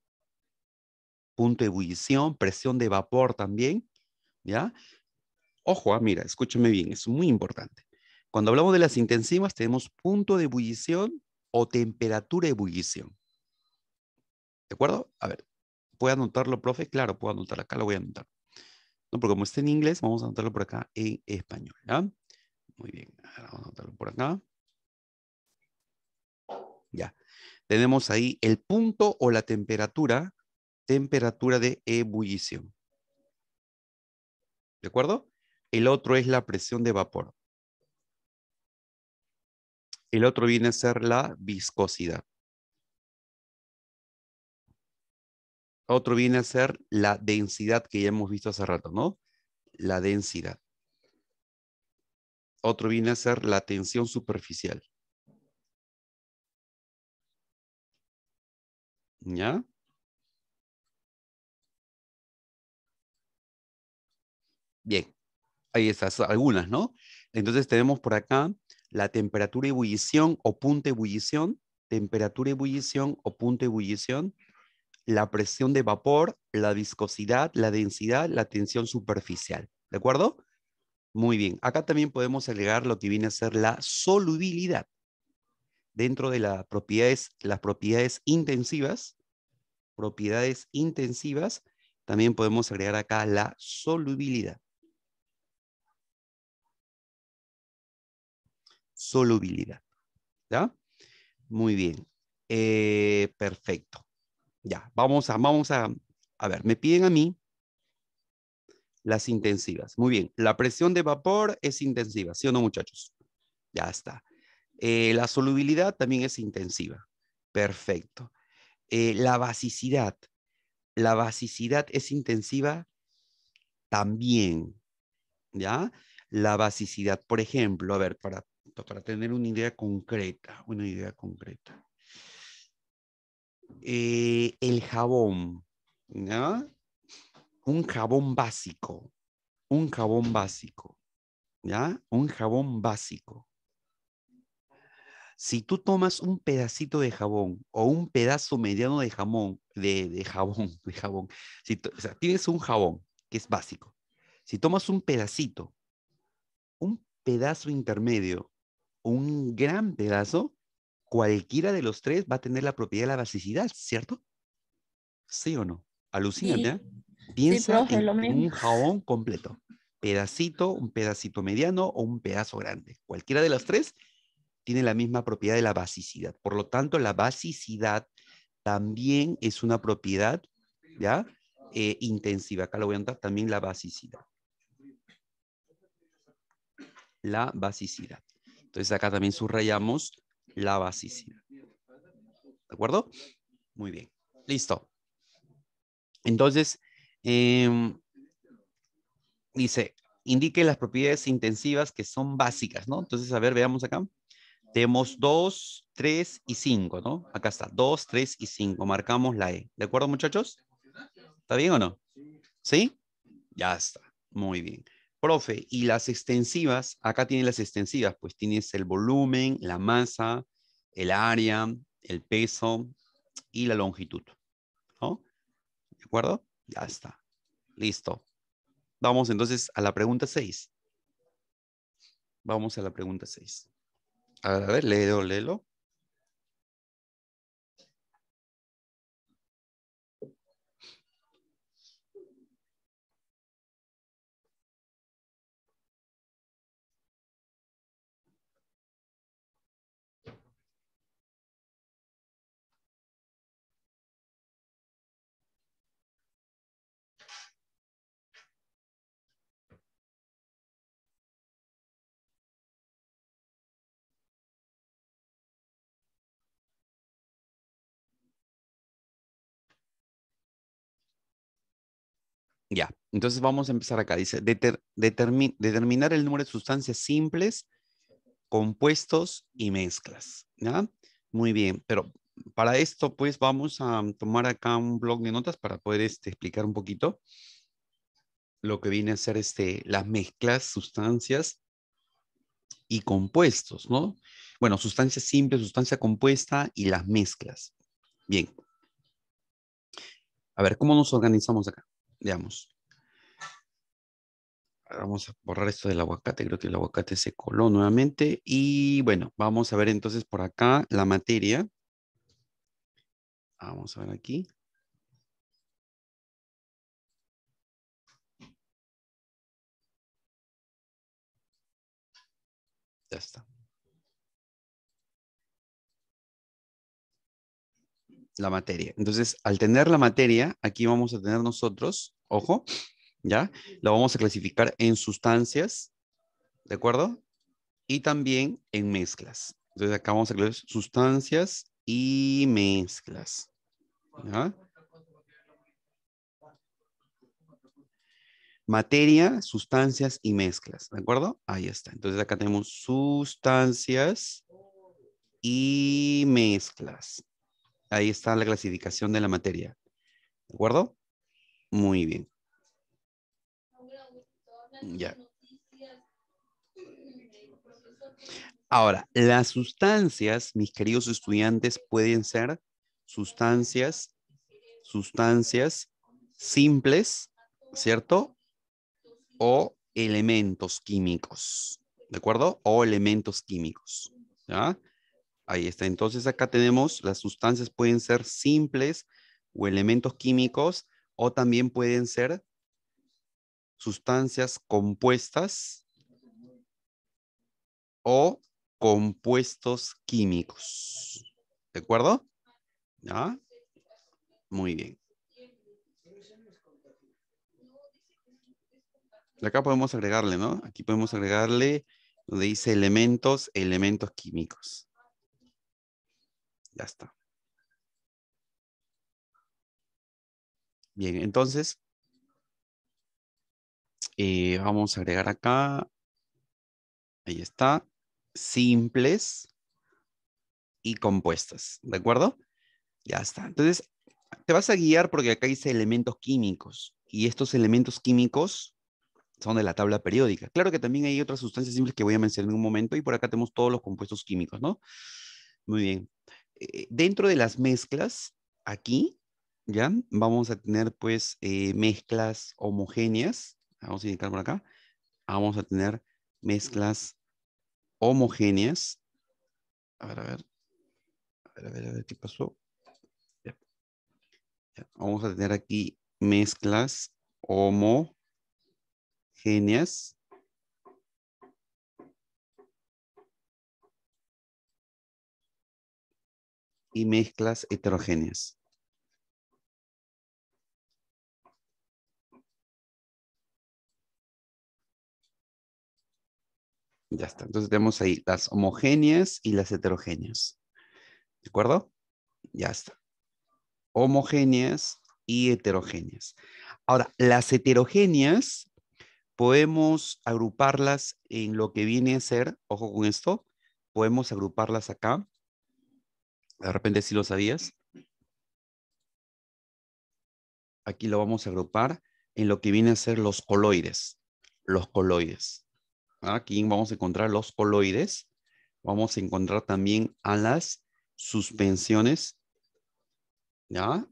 [SPEAKER 1] punto de ebullición, presión de vapor también, ¿ya? Ojo, ah, mira, escúchame bien, es muy importante. Cuando hablamos de las intensivas, tenemos punto de ebullición o temperatura de ebullición. ¿De acuerdo? A ver, ¿puedo anotarlo, profe? Claro, puedo anotarlo. Acá lo voy a anotar. No, porque como está en inglés, vamos a anotarlo por acá en español. Muy bien, ahora vamos a anotarlo por acá. Ya. Tenemos ahí el punto o la temperatura, temperatura de ebullición. ¿De
[SPEAKER 2] acuerdo? El otro es la presión de vapor. El otro viene a ser la viscosidad.
[SPEAKER 1] Otro viene a ser la densidad que ya hemos visto hace rato, ¿no? La
[SPEAKER 2] densidad. Otro viene a ser la tensión superficial. ¿Ya? Bien. Hay esas algunas, ¿no? Entonces tenemos por acá la temperatura
[SPEAKER 1] ebullición o punto ebullición, temperatura ebullición o punto ebullición, la presión de vapor, la viscosidad, la densidad, la tensión superficial. ¿De acuerdo? Muy bien. Acá también podemos agregar lo que viene a ser la solubilidad. Dentro de las propiedades, las propiedades intensivas, propiedades intensivas, también podemos agregar acá la solubilidad.
[SPEAKER 2] solubilidad. ¿Ya? Muy bien. Eh, perfecto. Ya,
[SPEAKER 1] vamos a, vamos a, a ver, me piden a mí las intensivas. Muy bien, la presión de vapor es intensiva, ¿sí o no, muchachos? Ya está. Eh, la solubilidad también es intensiva. Perfecto. Eh, la basicidad. La basicidad es intensiva también. ¿Ya? La basicidad, por ejemplo, a ver, para, para tener una idea concreta, una idea concreta. Eh, el jabón, ¿no? Un jabón básico, un jabón básico, ¿ya? Un jabón básico. Si tú tomas un pedacito de jabón o un pedazo mediano de jabón, de, jabón, de jabón, si tienes un jabón que es básico, si tomas un pedacito, un pedazo intermedio un gran pedazo, cualquiera de los tres va a tener la propiedad de la basicidad, ¿cierto? ¿Sí o no? Alucínate.
[SPEAKER 2] Piensa en un
[SPEAKER 1] jabón completo. Pedacito, un pedacito mediano o un pedazo grande. Cualquiera de los tres tiene la misma propiedad de la basicidad. Por lo tanto, la basicidad también es una propiedad, ¿ya? Eh, intensiva. Acá lo voy a contar también la basicidad. La basicidad. Entonces acá también subrayamos la basicidad. ¿De acuerdo? Muy bien. Listo. Entonces, em, dice, indique las propiedades intensivas que son básicas, ¿no? Entonces, a ver, veamos acá. Tenemos 2, 3 y 5, ¿no? Acá está, 2, 3 y 5. Marcamos la E. ¿De acuerdo, muchachos? ¿Está bien o no? ¿Sí? Ya está. Muy bien. Profe, y las extensivas, acá tienes las extensivas, pues tienes el volumen, la masa, el área, el peso y la longitud. ¿no? ¿De acuerdo? Ya está. Listo. Vamos entonces a la
[SPEAKER 2] pregunta 6. Vamos a la pregunta 6. A ver, léelo, léelo.
[SPEAKER 1] Ya, entonces vamos a empezar acá. Dice, determinar el número de sustancias simples, compuestos y mezclas. ¿ya? Muy bien, pero para esto pues vamos a tomar acá un blog de notas para poder este, explicar un poquito lo que viene a ser este, las mezclas, sustancias y compuestos, ¿no? Bueno, sustancia simple, sustancia compuesta y las mezclas. Bien. A ver, ¿cómo nos organizamos acá? Veamos. Vamos a borrar esto del aguacate. Creo que el aguacate se coló nuevamente. Y bueno, vamos a ver entonces por acá la materia. Ah, vamos a ver aquí. Ya está. la materia. Entonces, al tener la materia, aquí vamos a tener nosotros, ojo, ¿ya? La vamos a clasificar en sustancias, ¿de acuerdo? Y también en mezclas. Entonces, acá vamos a clasificar sustancias y mezclas. Materia, sustancias y mezclas, ¿de acuerdo? Ahí está. Entonces, acá tenemos sustancias y mezclas ahí está la clasificación de la materia.
[SPEAKER 2] ¿De acuerdo? Muy bien. Ya. Ahora, las
[SPEAKER 1] sustancias, mis queridos estudiantes, pueden ser sustancias, sustancias simples, ¿cierto? O elementos químicos, ¿de acuerdo? O elementos químicos, ¿ya? Ahí está. Entonces acá tenemos las sustancias pueden ser simples o elementos químicos o también pueden ser sustancias compuestas o compuestos químicos. ¿De acuerdo? Muy bien. Acá podemos agregarle, ¿no? Aquí podemos agregarle donde dice elementos, elementos químicos. Ya está.
[SPEAKER 2] Bien, entonces eh, vamos a agregar acá, ahí está, simples
[SPEAKER 1] y compuestas, ¿de acuerdo? Ya está. Entonces, te vas a guiar porque acá dice elementos químicos y estos elementos químicos son de la tabla periódica. Claro que también hay otras sustancias simples que voy a mencionar en un momento y por acá tenemos todos los compuestos químicos, ¿no? Muy bien. Eh, dentro de las mezclas, aquí, ¿ya? Vamos a tener pues eh, mezclas homogéneas. Vamos a indicar por acá. Vamos a tener mezclas homogéneas.
[SPEAKER 2] A ver, a ver. A ver, a ver, a ver qué pasó. Vamos a tener aquí mezclas homogéneas.
[SPEAKER 3] y mezclas heterogéneas.
[SPEAKER 1] Ya está. Entonces tenemos ahí las homogéneas y las heterogéneas. ¿De acuerdo? Ya está. Homogéneas y heterogéneas. Ahora, las heterogéneas podemos agruparlas en lo que viene a ser, ojo con esto, podemos agruparlas acá de repente sí lo sabías. Aquí lo vamos a agrupar en lo que viene a ser los coloides. Los coloides. Aquí vamos a encontrar los coloides. Vamos a encontrar también a las suspensiones. ¿Ya?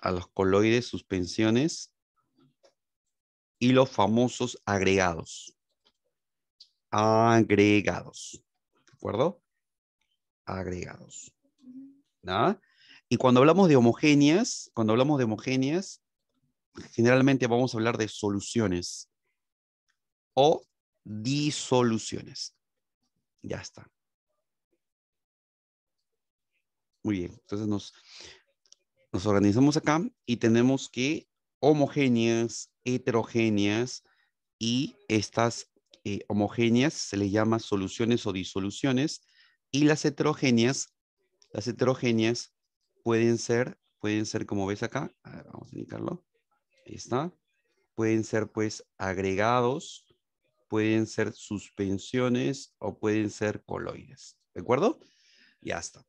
[SPEAKER 1] A los coloides, suspensiones. Y los famosos agregados. Agregados. ¿De acuerdo? Agregados. Y cuando hablamos de homogéneas, cuando hablamos de homogéneas, generalmente vamos a hablar de soluciones o disoluciones. Ya está. Muy bien, entonces nos, nos organizamos acá y tenemos que homogéneas, heterogéneas y estas eh, homogéneas se les llama soluciones o disoluciones y las heterogéneas las heterogéneas pueden ser, pueden ser como ves acá, a ver, vamos a indicarlo, ahí está, pueden ser pues agregados, pueden ser suspensiones o pueden ser coloides, ¿de acuerdo? Ya está.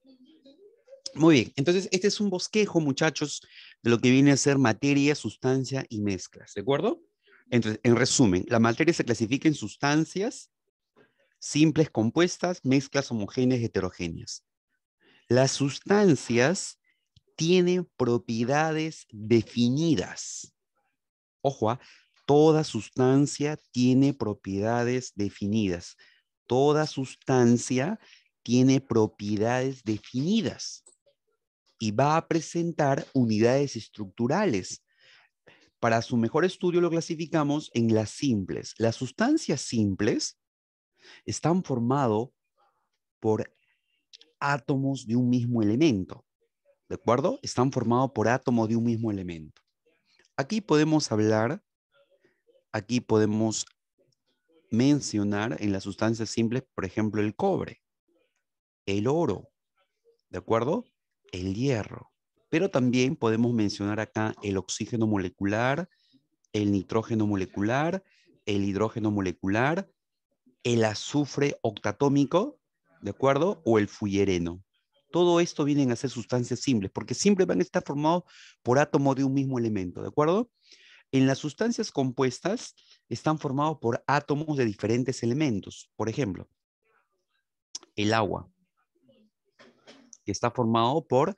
[SPEAKER 1] Muy bien, entonces este es un bosquejo, muchachos, de lo que viene a ser materia, sustancia y mezclas, ¿de acuerdo? Entonces, en resumen, la materia se clasifica en sustancias, simples compuestas, mezclas homogéneas heterogéneas. Las sustancias tienen propiedades definidas. Ojo, ¿ah? toda sustancia tiene propiedades definidas. Toda sustancia tiene propiedades definidas y va a presentar unidades estructurales. Para su mejor estudio lo clasificamos en las simples. Las sustancias simples están formado por átomos de un mismo elemento. ¿De acuerdo? Están formados por átomos de un mismo elemento. Aquí podemos hablar, aquí podemos mencionar en las sustancias simples, por ejemplo, el cobre, el oro, ¿de acuerdo? El hierro. Pero también podemos mencionar acá el oxígeno molecular, el nitrógeno molecular, el hidrógeno molecular, el azufre octatómico, ¿de acuerdo? O el fullereno. Todo esto vienen a ser sustancias simples, porque siempre van a estar formados por átomos de un mismo elemento, ¿de acuerdo? En las sustancias compuestas están formados por átomos de diferentes elementos. Por ejemplo, el agua, que está formado por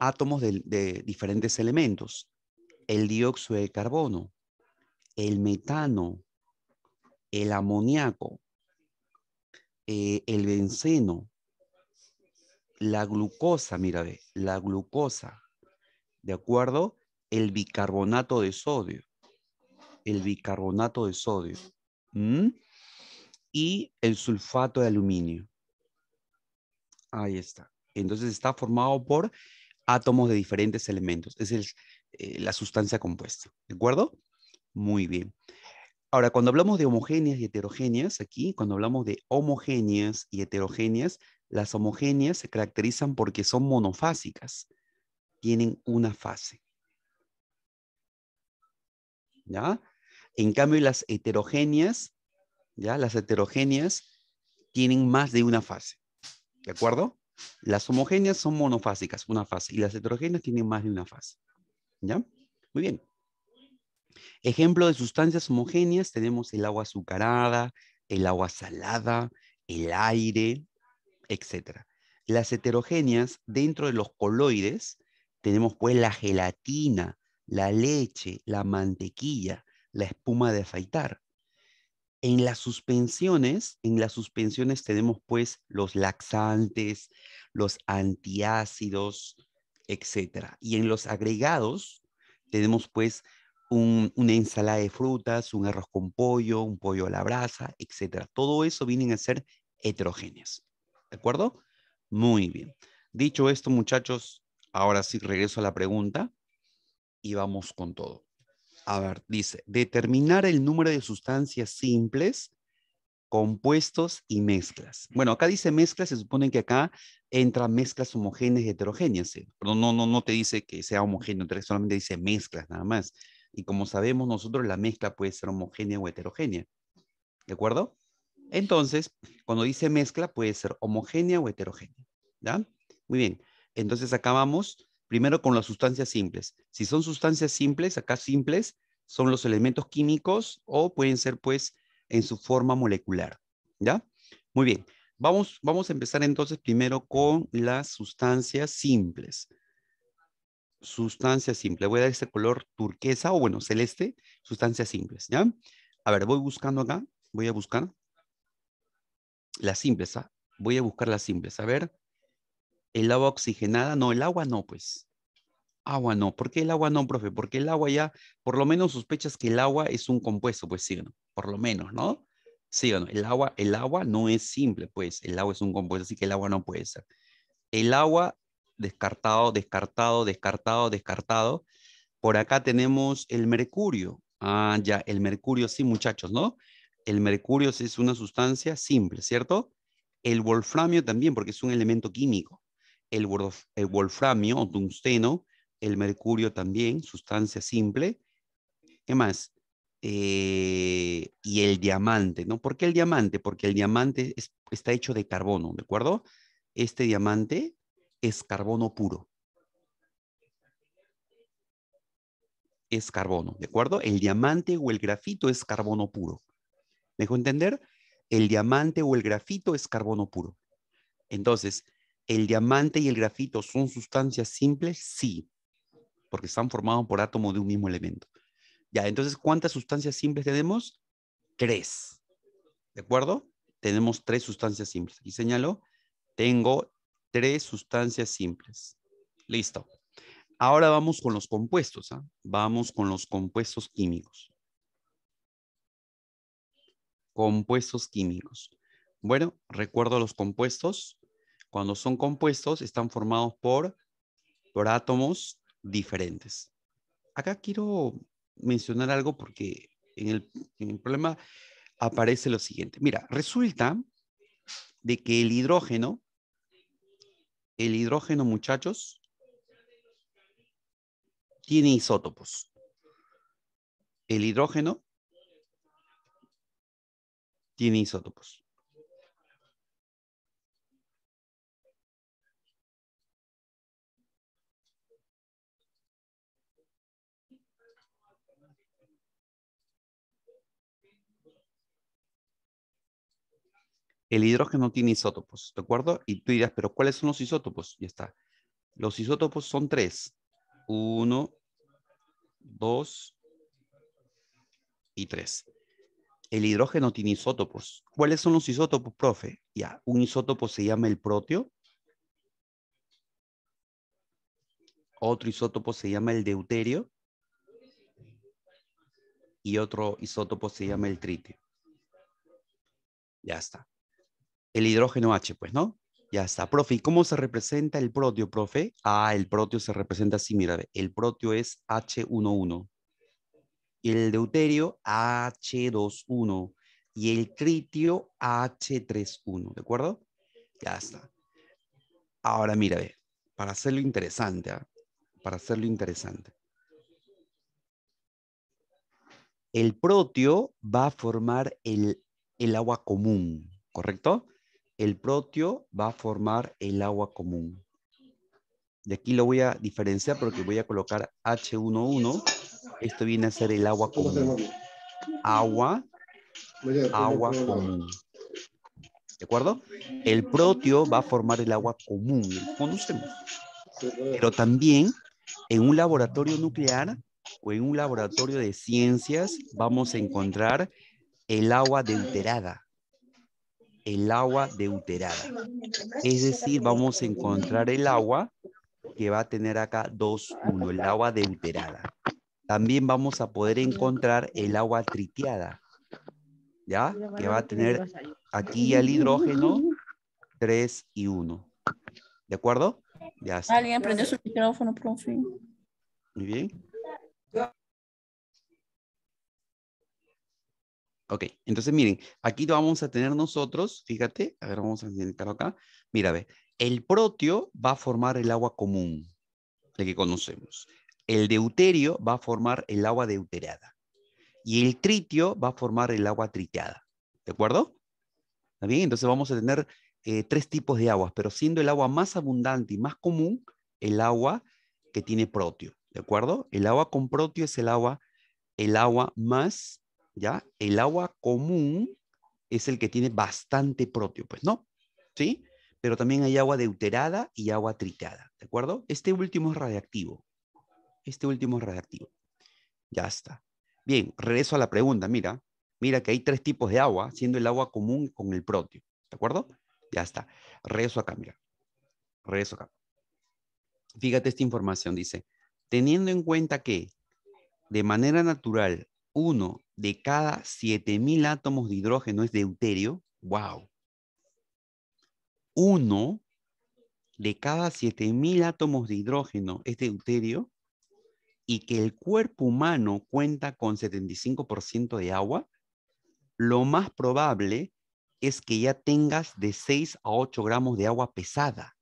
[SPEAKER 1] átomos de, de diferentes elementos. El dióxido de carbono, el metano, el amoníaco, eh, el benceno, la glucosa, mira, ve, la glucosa, ¿de acuerdo? El bicarbonato de sodio, el bicarbonato de sodio y el sulfato de aluminio. Ahí está. Entonces está formado por átomos de diferentes elementos. Es eh, la sustancia compuesta, ¿de acuerdo? Muy bien. Ahora, cuando hablamos de homogéneas y heterogéneas, aquí, cuando hablamos de homogéneas y heterogéneas, las homogéneas se caracterizan porque son monofásicas, tienen una fase. ¿Ya? En cambio, las heterogéneas, ¿ya? Las heterogéneas tienen más de una fase. ¿De acuerdo? Las homogéneas son monofásicas, una fase, y las heterogéneas tienen más de una fase. ¿Ya? Muy bien. Ejemplo de sustancias homogéneas tenemos el agua azucarada, el agua salada, el aire, etc. Las heterogéneas, dentro de los coloides, tenemos pues la gelatina, la leche, la mantequilla, la espuma de afeitar. En las suspensiones, en las suspensiones tenemos pues los laxantes, los antiácidos, etc. Y en los agregados tenemos pues una ensalada de frutas, un arroz con pollo, un pollo a la brasa, etc. Todo eso vienen a ser heterogéneas. ¿De acuerdo? Muy bien. Dicho esto, muchachos, ahora sí regreso a la pregunta y vamos con todo. A ver, dice, determinar el número de sustancias simples, compuestos y mezclas. Bueno, acá dice mezclas, se supone que acá entran mezclas homogéneas y heterogéneas. Pero no, no, no te dice que sea homogéneo, solamente dice mezclas nada más. Y como sabemos nosotros, la mezcla puede ser homogénea o heterogénea. ¿De acuerdo? Entonces, cuando dice mezcla, puede ser homogénea o heterogénea. ¿Ya? Muy bien. Entonces, acá vamos primero con las sustancias simples. Si son sustancias simples, acá simples son los elementos químicos o pueden ser, pues, en su forma molecular. ¿Ya? Muy bien. Vamos, vamos a empezar entonces primero con las sustancias simples sustancia simple. Voy a dar este color turquesa o bueno, celeste, sustancia simples, ¿ya? A ver, voy buscando acá, voy a buscar la simples, ¿ah? voy a buscar la simples. A ver, el agua oxigenada, no, el agua no, pues. Agua no, ¿por qué el agua no, profe? Porque el agua ya, por lo menos sospechas que el agua es un compuesto, pues sí, ¿no? por lo menos, ¿no? Sí o no, el agua, el agua no es simple, pues el agua es un compuesto, así que el agua no puede ser. El agua descartado, descartado, descartado, descartado. Por acá tenemos el mercurio. Ah, ya, el mercurio, sí, muchachos, ¿no? El mercurio es una sustancia simple, ¿cierto? El wolframio también, porque es un elemento químico. El, wolframio o tungsteno, el mercurio también, sustancia simple. ¿Qué más? Eh, y el diamante, ¿no? ¿Por qué el diamante? Porque el diamante está hecho de carbono, ¿de acuerdo? Este diamante es carbono puro. Es carbono, ¿de acuerdo? El diamante o el grafito es carbono puro. ¿Me dejo entender? El diamante o el grafito es carbono puro. Entonces, ¿el diamante y el grafito son sustancias simples? Sí, porque están formados por átomos de un mismo elemento. Ya, entonces, ¿cuántas sustancias simples tenemos? Tres. ¿De acuerdo? Tenemos tres sustancias simples. Aquí señalo, tengo tres sustancias simples. Listo. Ahora vamos con los compuestos. ¿ah? Vamos con los compuestos químicos. Compuestos químicos. Bueno, recuerdo los compuestos. Cuando son compuestos, están formados por, por átomos diferentes. Acá quiero mencionar algo porque en el, en el problema aparece lo siguiente. Mira, resulta de que el hidrógeno el hidrógeno, muchachos, tiene
[SPEAKER 2] isótopos. El hidrógeno tiene isótopos. el hidrógeno tiene isótopos, ¿de acuerdo? Y tú dirás, pero
[SPEAKER 1] ¿cuáles son los isótopos? Ya está. Los isótopos son tres. Uno, dos y tres. El hidrógeno tiene isótopos. ¿Cuáles son los isótopos, profe? Ya, un isótopo se llama el proteo. Otro isótopo se llama el deuterio. Y otro isótopo se llama el tritio. Ya está el hidrógeno H, pues, ¿no? Ya está, profe. ¿Y cómo se representa el protio, profe? Ah, el protio se representa así, mira, el protio es H11. Y el deuterio H21. Y el tritio H31, ¿de acuerdo? Ya está. Ahora, mira, para hacerlo interesante, ¿ah? para hacerlo interesante. El protio va a formar el, el agua común, ¿correcto? el protio va a formar el agua común. De aquí lo voy a diferenciar porque voy a colocar H11. Esto viene a ser el agua común. Agua, agua común. ¿De acuerdo? El protio va a formar el agua común, Pero también en un laboratorio nuclear o en un laboratorio de ciencias vamos a encontrar el agua deuterada el agua deuterada.
[SPEAKER 3] Es decir, vamos a encontrar
[SPEAKER 1] el agua que va a tener acá 2, 1, el agua deuterada. También vamos a poder encontrar el agua tritiada, ¿ya? Que va a tener aquí el hidrógeno 3 y 1.
[SPEAKER 2] ¿De acuerdo? Ya Alguien prendió su micrófono, profe. Muy bien. Ok, entonces
[SPEAKER 1] miren, aquí vamos a tener nosotros, fíjate, a ver, vamos a acá. Mira, ve, el protio va a formar el agua común, el que conocemos. El deuterio va a formar el agua deuterada. Y el tritio va a formar el agua triteada. ¿De acuerdo? ¿Está bien? Entonces vamos a tener eh, tres tipos de aguas, pero siendo el agua más abundante y más común, el agua que tiene protio. ¿De acuerdo? El agua con protio es el agua, el agua más ¿ya? El agua común es el que tiene bastante proteo, pues, ¿no? ¿Sí? Pero también hay agua deuterada y agua tritada, ¿de acuerdo? Este último es radiactivo. Este último es radiactivo. Ya está. Bien, regreso a la pregunta, mira. Mira que hay tres tipos de agua, siendo el agua común con el protio, ¿de acuerdo? Ya está. Regreso acá, mira. Regreso acá. Fíjate esta información, dice, teniendo en cuenta que de manera natural, uno de cada 7000 átomos de hidrógeno es deuterio. ¡Wow! Uno de cada 7000 átomos de hidrógeno es deuterio y que el cuerpo humano cuenta con 75% de agua, lo más probable es que ya tengas de 6 a 8 gramos de agua pesada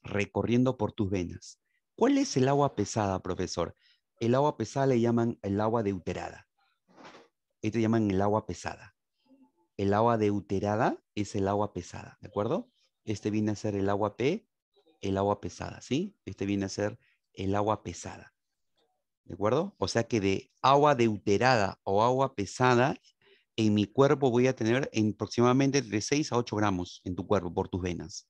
[SPEAKER 1] recorriendo por tus venas. ¿Cuál es el agua pesada, profesor? El agua pesada le llaman el agua deuterada. Este llaman el agua pesada. El agua deuterada es el agua pesada, ¿de acuerdo? Este viene a ser el agua P, el agua pesada, ¿sí? Este viene a ser el agua pesada. ¿De acuerdo? O sea que de agua deuterada o agua pesada, en mi cuerpo voy a tener aproximadamente de 6 a 8 gramos en tu cuerpo por tus venas.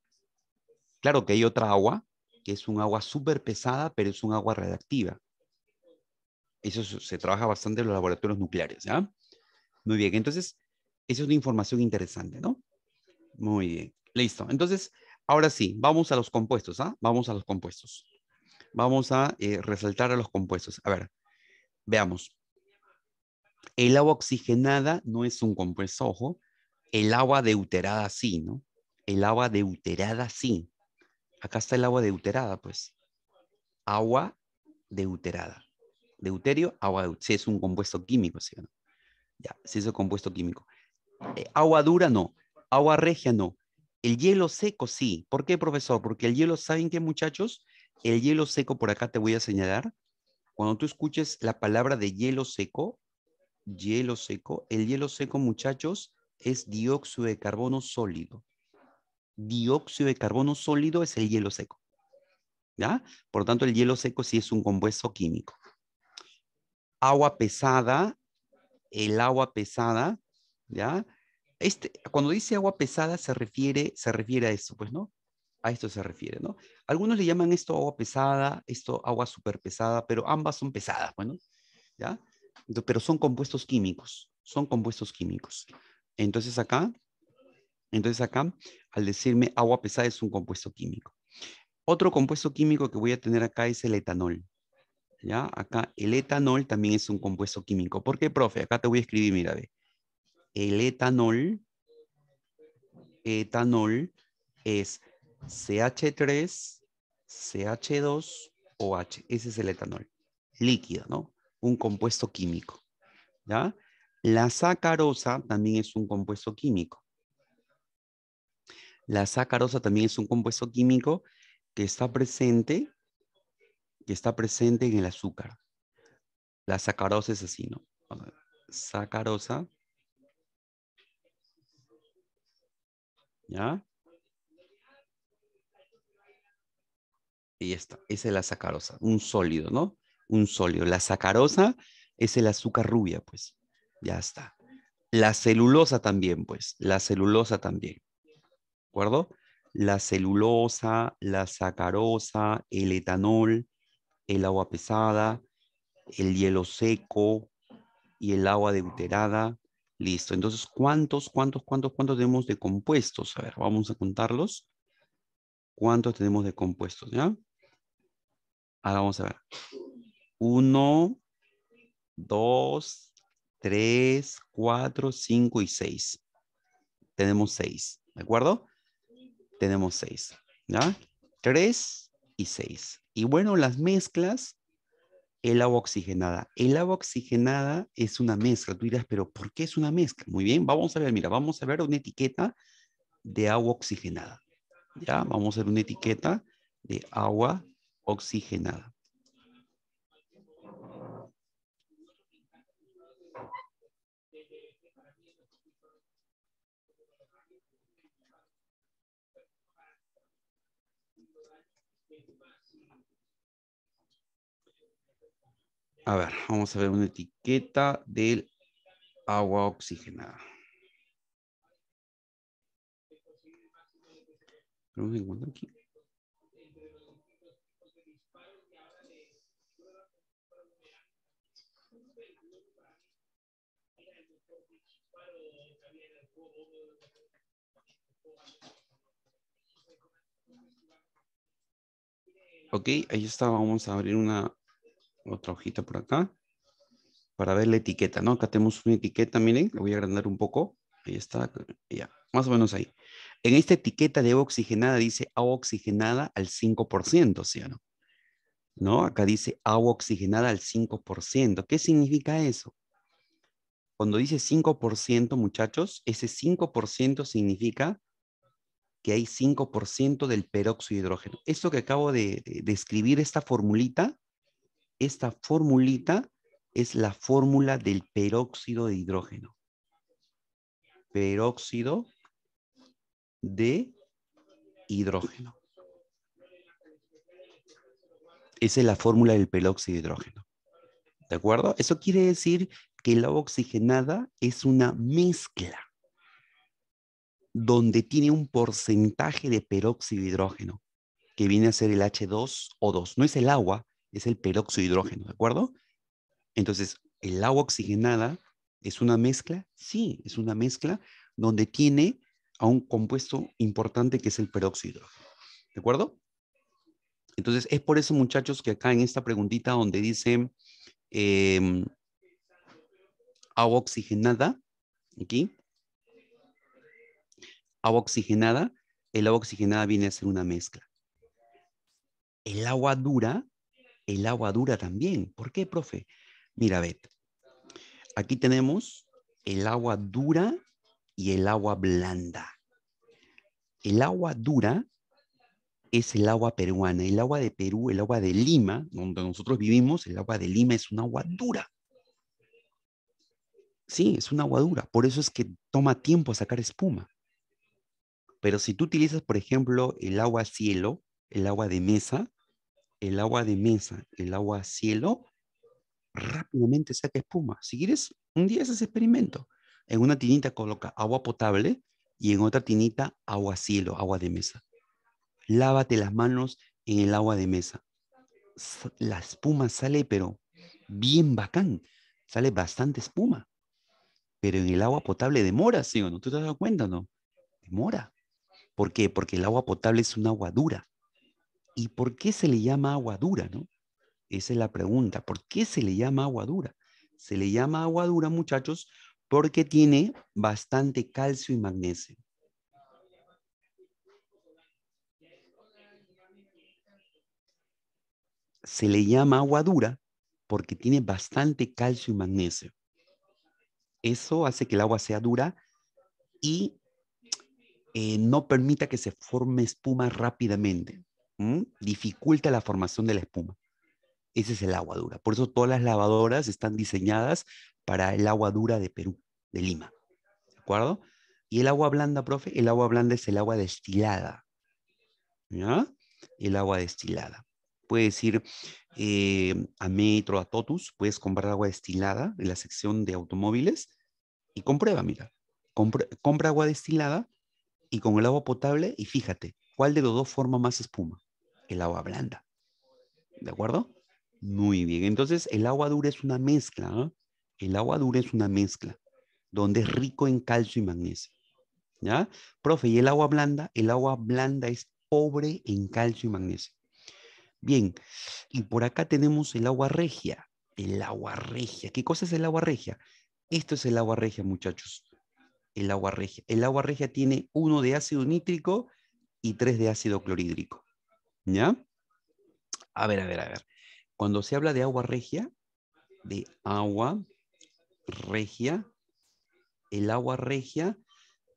[SPEAKER 1] Claro que hay otra agua, que es un agua súper pesada, pero es un agua redactiva. Eso se trabaja bastante en los laboratorios nucleares, ¿ya? Muy bien, entonces, esa es una información interesante, ¿no? Muy bien, listo. Entonces, ahora sí, vamos a los compuestos, ¿ah? Vamos a los compuestos. Vamos a eh, resaltar a los compuestos. A ver, veamos. El agua oxigenada no es un compuesto, ojo. El agua deuterada sí, ¿no? El agua deuterada sí. Acá está el agua deuterada, pues. Agua deuterada. Deuterio, agua deuterada. Sí, es un compuesto químico, ¿sí no? Ya, es hizo compuesto químico. Eh, agua dura no, agua regia no. El hielo seco sí. ¿Por qué, profesor? Porque el hielo, ¿saben qué, muchachos? El hielo seco, por acá te voy a señalar. Cuando tú escuches la palabra de hielo seco, hielo seco, el hielo seco, muchachos, es dióxido de carbono sólido. Dióxido de carbono sólido es el hielo seco. ¿Ya? Por tanto, el hielo seco sí es un compuesto químico. Agua pesada el agua pesada, ¿ya? Este, cuando dice agua pesada se refiere, se refiere a esto, pues, ¿no? A esto se refiere, ¿no? Algunos le llaman esto agua pesada, esto agua super pesada, pero ambas son pesadas, bueno, pues, ¿ya? Pero son compuestos químicos, son compuestos químicos. Entonces acá, entonces acá, al decirme agua pesada es un compuesto químico. Otro compuesto químico que voy a tener acá es el etanol. ¿ya? Acá el etanol también es un compuesto químico. ¿Por qué, profe? Acá te voy a escribir, mira, ve. El etanol, etanol es CH3, CH2, OH. Ese es el etanol, líquido, ¿no? Un compuesto químico, ¿ya? La sacarosa también es un compuesto químico. La sacarosa también es un compuesto químico que está presente que está presente en el azúcar.
[SPEAKER 2] La sacarosa es así, ¿no? Sacarosa. ¿Ya?
[SPEAKER 1] Y está. esa es la sacarosa, un sólido, ¿no? Un sólido. La sacarosa es el azúcar rubia, pues. Ya está. La celulosa también, pues. La celulosa también. ¿De acuerdo? La celulosa, la sacarosa, el etanol, el agua pesada, el hielo seco y el agua deuterada. Listo. Entonces, ¿cuántos, cuántos, cuántos, cuántos tenemos de compuestos? A ver, vamos a contarlos. ¿Cuántos tenemos de compuestos? ¿Ya? Ahora vamos a ver. Uno, dos, tres, cuatro, cinco y seis. Tenemos seis, ¿de acuerdo? Tenemos seis, ¿ya? Tres y seis. Y bueno, las mezclas, el agua oxigenada. El agua oxigenada es una mezcla. Tú dirás, pero ¿por qué es una mezcla? Muy bien, vamos a ver, mira, vamos a ver una etiqueta de agua oxigenada. Ya, vamos a ver una etiqueta de agua oxigenada. A ver, vamos a ver una etiqueta del agua oxigenada. aquí.
[SPEAKER 2] Ok, ahí está, vamos a abrir una otra
[SPEAKER 1] hojita por acá, para ver la etiqueta, ¿no? Acá tenemos una etiqueta, miren, la voy a agrandar un poco. Ahí está, ya, más o menos ahí. En esta etiqueta de agua oxigenada dice agua oxigenada al 5%, ¿sí o no? ¿No? Acá dice agua oxigenada al 5%. ¿Qué significa eso? Cuando dice 5%, muchachos, ese 5% significa que hay 5% del peróxido de hidrógeno. Esto que acabo de escribir, esta formulita, esta formulita es la fórmula del peróxido de hidrógeno. Peróxido de hidrógeno. Esa es la fórmula del peróxido de hidrógeno. ¿De acuerdo? Eso quiere decir que la oxigenada es una mezcla donde tiene un porcentaje de peróxido de hidrógeno, que viene a ser el H2O2. No es el agua, es el peróxido de hidrógeno, ¿de acuerdo? Entonces, el agua oxigenada es una mezcla, sí, es una mezcla donde tiene a un compuesto importante que es el peróxido de hidrógeno, ¿de acuerdo? Entonces, es por eso, muchachos, que acá en esta preguntita donde dice em, agua oxigenada, aquí, agua oxigenada, el agua oxigenada viene a ser una mezcla. El agua dura el agua dura también. ¿Por qué, profe? Mira, Bet, aquí tenemos el agua dura y el agua blanda. El agua dura es el agua peruana. El agua de Perú, el agua de Lima, donde nosotros vivimos, el agua de Lima es un agua dura. Sí, es un agua dura. Por eso es que toma tiempo sacar espuma. Pero si tú utilizas, por ejemplo, el agua cielo, el agua de mesa, el agua de mesa, el agua cielo, rápidamente saca espuma. Si quieres, un día haces experimento. En una tinita coloca agua potable y en otra tinita agua cielo, agua de mesa. Lávate las manos en el agua de mesa. La espuma sale, pero bien bacán. Sale bastante espuma. Pero en el agua potable demora, ¿sí o no? ¿Tú te has cuenta, no? Demora. ¿Por qué? Porque el agua potable es un agua dura. ¿Y por qué se le llama agua dura, no? Esa es la pregunta. ¿Por qué se le llama agua dura? Se le llama agua dura, muchachos, porque tiene bastante calcio y magnesio. Se le llama agua dura porque tiene bastante calcio y magnesio. Eso hace que el agua sea dura y eh, no permita que se forme espuma rápidamente dificulta la formación de la espuma. Ese es el agua dura. Por eso todas las lavadoras están diseñadas para el agua dura de Perú, de Lima. ¿De acuerdo? Y el agua blanda, profe, el agua blanda es el agua destilada. ¿Ya? El agua destilada. Puedes ir eh, a Metro, a Totus, puedes comprar agua destilada en la sección de automóviles y comprueba, mira. Compra, compra agua destilada y con el agua potable y fíjate, ¿cuál de los dos forma más espuma? el agua blanda. ¿De acuerdo? Muy bien. Entonces, el agua dura es una mezcla. ¿ah? El agua dura es una mezcla, donde es rico en calcio y magnesio. ¿Ya? Profe, ¿y el agua blanda? El agua blanda es pobre en calcio y magnesio. Bien, y por acá tenemos el agua regia. El agua regia. ¿Qué cosa es el agua regia? Esto es el agua regia, muchachos. El agua regia. El agua regia tiene uno de ácido nítrico y tres de ácido clorhídrico. ¿Ya? A ver, a ver, a ver. Cuando se habla de agua regia, de agua regia, el agua regia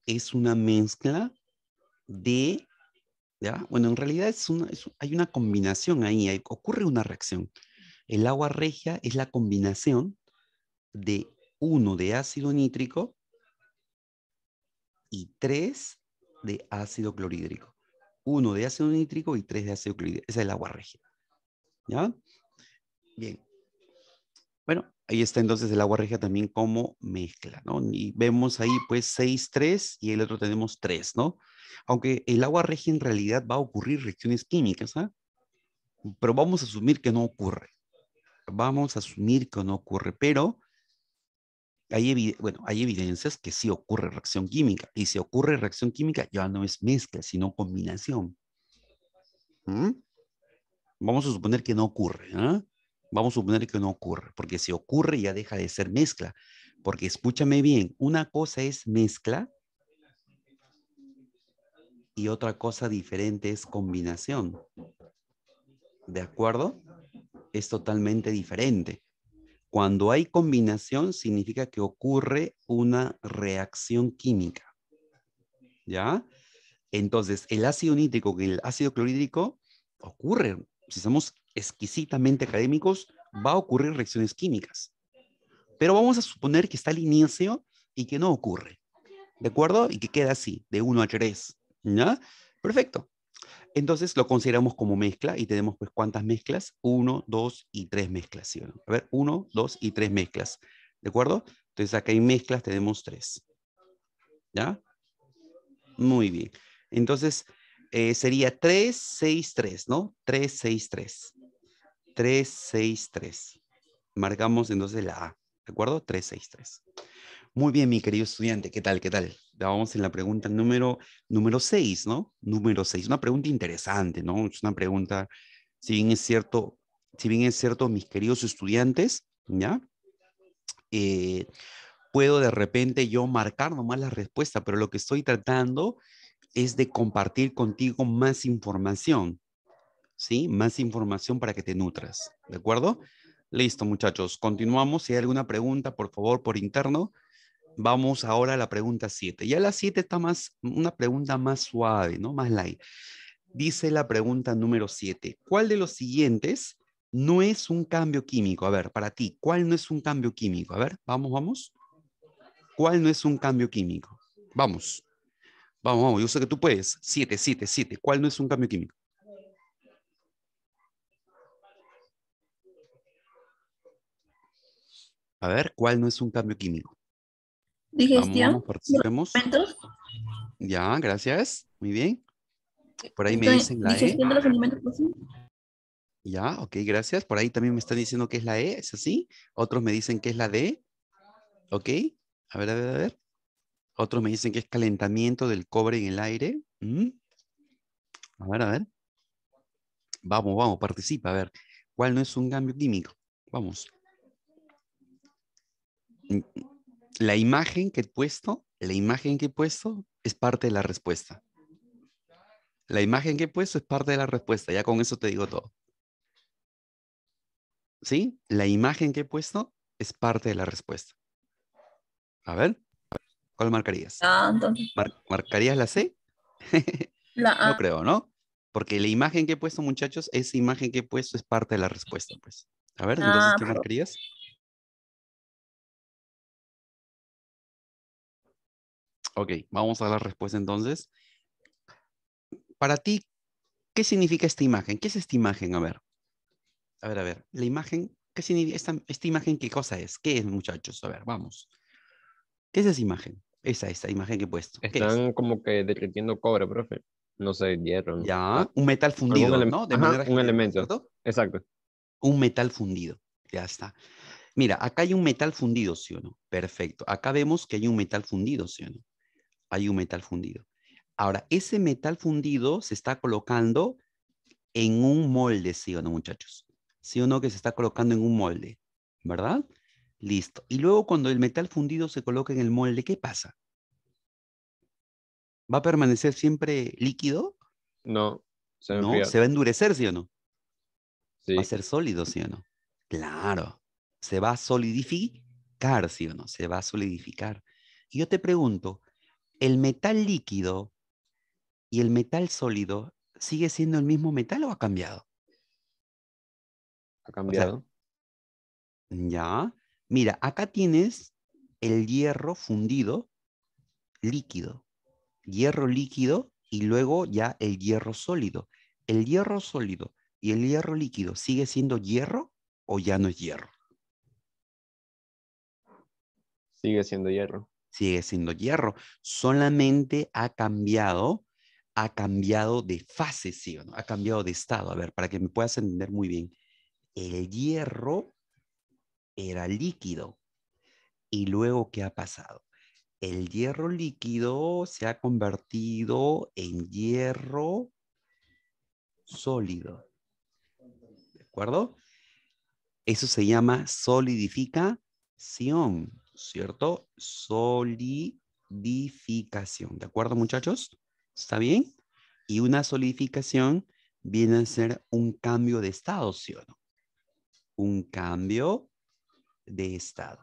[SPEAKER 1] es una mezcla de, ¿ya? Bueno, en realidad es hay una combinación ahí, ocurre una reacción. El agua regia es la combinación de uno de ácido nítrico y tres de ácido clorhídrico uno de ácido nítrico y tres de ácido clorhídrico. Esa es el agua regia. ¿Ya? Bien. Bueno, ahí está entonces el agua regia también como mezcla, ¿no? Y vemos ahí pues 6, 3 y el otro tenemos 3, ¿no? Aunque el agua regia en realidad va a ocurrir reacciones químicas, ¿ah? Pero vamos a asumir que no ocurre. Vamos a asumir que no ocurre, pero hay, bueno, hay evidencias que sí ocurre reacción química. Y si ocurre reacción química, ya no es mezcla, sino combinación. ¿Mm? Vamos a suponer que no ocurre. ¿ah? Vamos a suponer que no ocurre, porque si ocurre ya deja de ser mezcla. Porque escúchame bien, una cosa es mezcla y otra cosa diferente es combinación. ¿De acuerdo? Es totalmente diferente. Cuando hay combinación, significa que ocurre una reacción química. ¿Ya? Entonces, el ácido nítrico y el ácido clorhídrico ocurren. si somos exquisitamente académicos, va a ocurrir reacciones químicas. Pero vamos a suponer que está al inicio y que no ocurre. ¿De acuerdo? Y que queda así, de 1 a 3. ¿Ya? Perfecto. Entonces lo consideramos como mezcla y tenemos pues cuántas mezclas, uno, dos y tres mezclas, ¿sí A ver, uno, dos y tres mezclas, ¿de acuerdo? Entonces acá hay mezclas tenemos tres, ¿ya? Muy bien. Entonces eh, sería 363, ¿no? 363. 363. Marcamos entonces la A, ¿de acuerdo? 363. Muy bien, mi querido estudiante, ¿qué tal, qué tal? vamos en la pregunta número, número 6, ¿no? Número 6, una pregunta interesante, ¿no? Es una pregunta, si bien es cierto, si bien es cierto, mis queridos estudiantes, ¿ya? Eh, puedo de repente yo marcar nomás la respuesta, pero lo que estoy tratando es de compartir contigo más información, ¿sí? Más información para que te nutras, ¿de acuerdo? Listo, muchachos, continuamos. Si hay alguna pregunta, por favor, por interno vamos ahora a la pregunta 7. Ya la 7 está más, una pregunta más suave, ¿no? Más light. Dice la pregunta número 7. ¿Cuál de los siguientes no es un cambio químico? A ver, para ti, ¿cuál no es un cambio químico? A ver, vamos, vamos. ¿Cuál no es un cambio químico? Vamos. Vamos, vamos, yo sé que tú puedes. 7, 7, 7. ¿Cuál no es un cambio químico? A ver, ¿cuál no es un cambio químico? Digestión. Ya, gracias. Muy bien. Por ahí me dicen la e. Pues ya, ok, gracias. Por ahí también me están diciendo que es la E, ¿es así? Otros me dicen que es la D. Ok, a ver, a ver, a ver. Otros me dicen que es calentamiento del cobre en el aire. Mm. A ver, a ver. Vamos, vamos, participa, a ver. ¿Cuál no es un cambio químico? Vamos. Mm, mm la imagen que he puesto, la imagen que he puesto es parte de la respuesta. La imagen que he puesto es parte de la respuesta. Ya con eso te digo todo. ¿Sí? La imagen que he puesto es parte de la respuesta. A ver, ¿cuál marcarías? Ah, ¿Marcarías la C? la a. No creo, ¿no? Porque
[SPEAKER 2] la imagen que he puesto, muchachos, esa imagen que he puesto es parte de la respuesta, pues. A ver, entonces, ah, ¿qué marcarías?
[SPEAKER 1] Ok, vamos a la respuesta entonces. Para ti, ¿qué significa esta imagen? ¿Qué es esta imagen? A ver. A ver, a ver. La imagen, ¿qué significa esta, imagen? ¿Qué cosa es? ¿Qué es, muchachos? A ver, vamos. ¿Qué es esa imagen? Esa, esa imagen que he puesto. Están como que derritiendo cobre, profe. No sé, hierro. Ya, un metal fundido, un ¿no? un elemento. ¿cierto? Exacto. Un metal fundido. Ya está. Mira, acá hay un metal fundido, ¿sí o no? Perfecto. Acá vemos que hay un metal fundido, ¿sí o no? hay un metal fundido. Ahora, ese metal fundido se está colocando en un molde, ¿sí o no, muchachos? ¿Sí o no que se está colocando en un molde? ¿Verdad? Listo. Y luego cuando el metal fundido se coloca en el molde, ¿qué pasa? ¿Va a permanecer siempre líquido? No. Se, va a endurecer, ¿sí o no? Sí. Va a ser sólido, ¿sí o no? Claro. Se va a solidificar, ¿sí o no? Se va a solidificar. Y yo te pregunto, ¿el metal líquido y el metal sólido sigue siendo el mismo metal o ha cambiado? Ha cambiado. ya. Mira, acá tienes el hierro fundido líquido. Hierro líquido y luego ya el hierro sólido. ¿El hierro sólido y el hierro líquido sigue siendo hierro o ya no es hierro?
[SPEAKER 2] Sigue siendo hierro
[SPEAKER 1] sigue siendo hierro, solamente ha cambiado, ha cambiado de fase, ¿sí o no? Ha cambiado de estado. A ver, para que me puedas entender muy bien, el hierro era líquido y luego, ¿qué ha pasado? El hierro líquido se ha convertido en hierro sólido. ¿De acuerdo? Eso se llama solidificación. ¿cierto? Solidificación, ¿de acuerdo muchachos? ¿Está bien? Y una solidificación viene a ser un cambio de estado, ¿sí o no? Un cambio de estado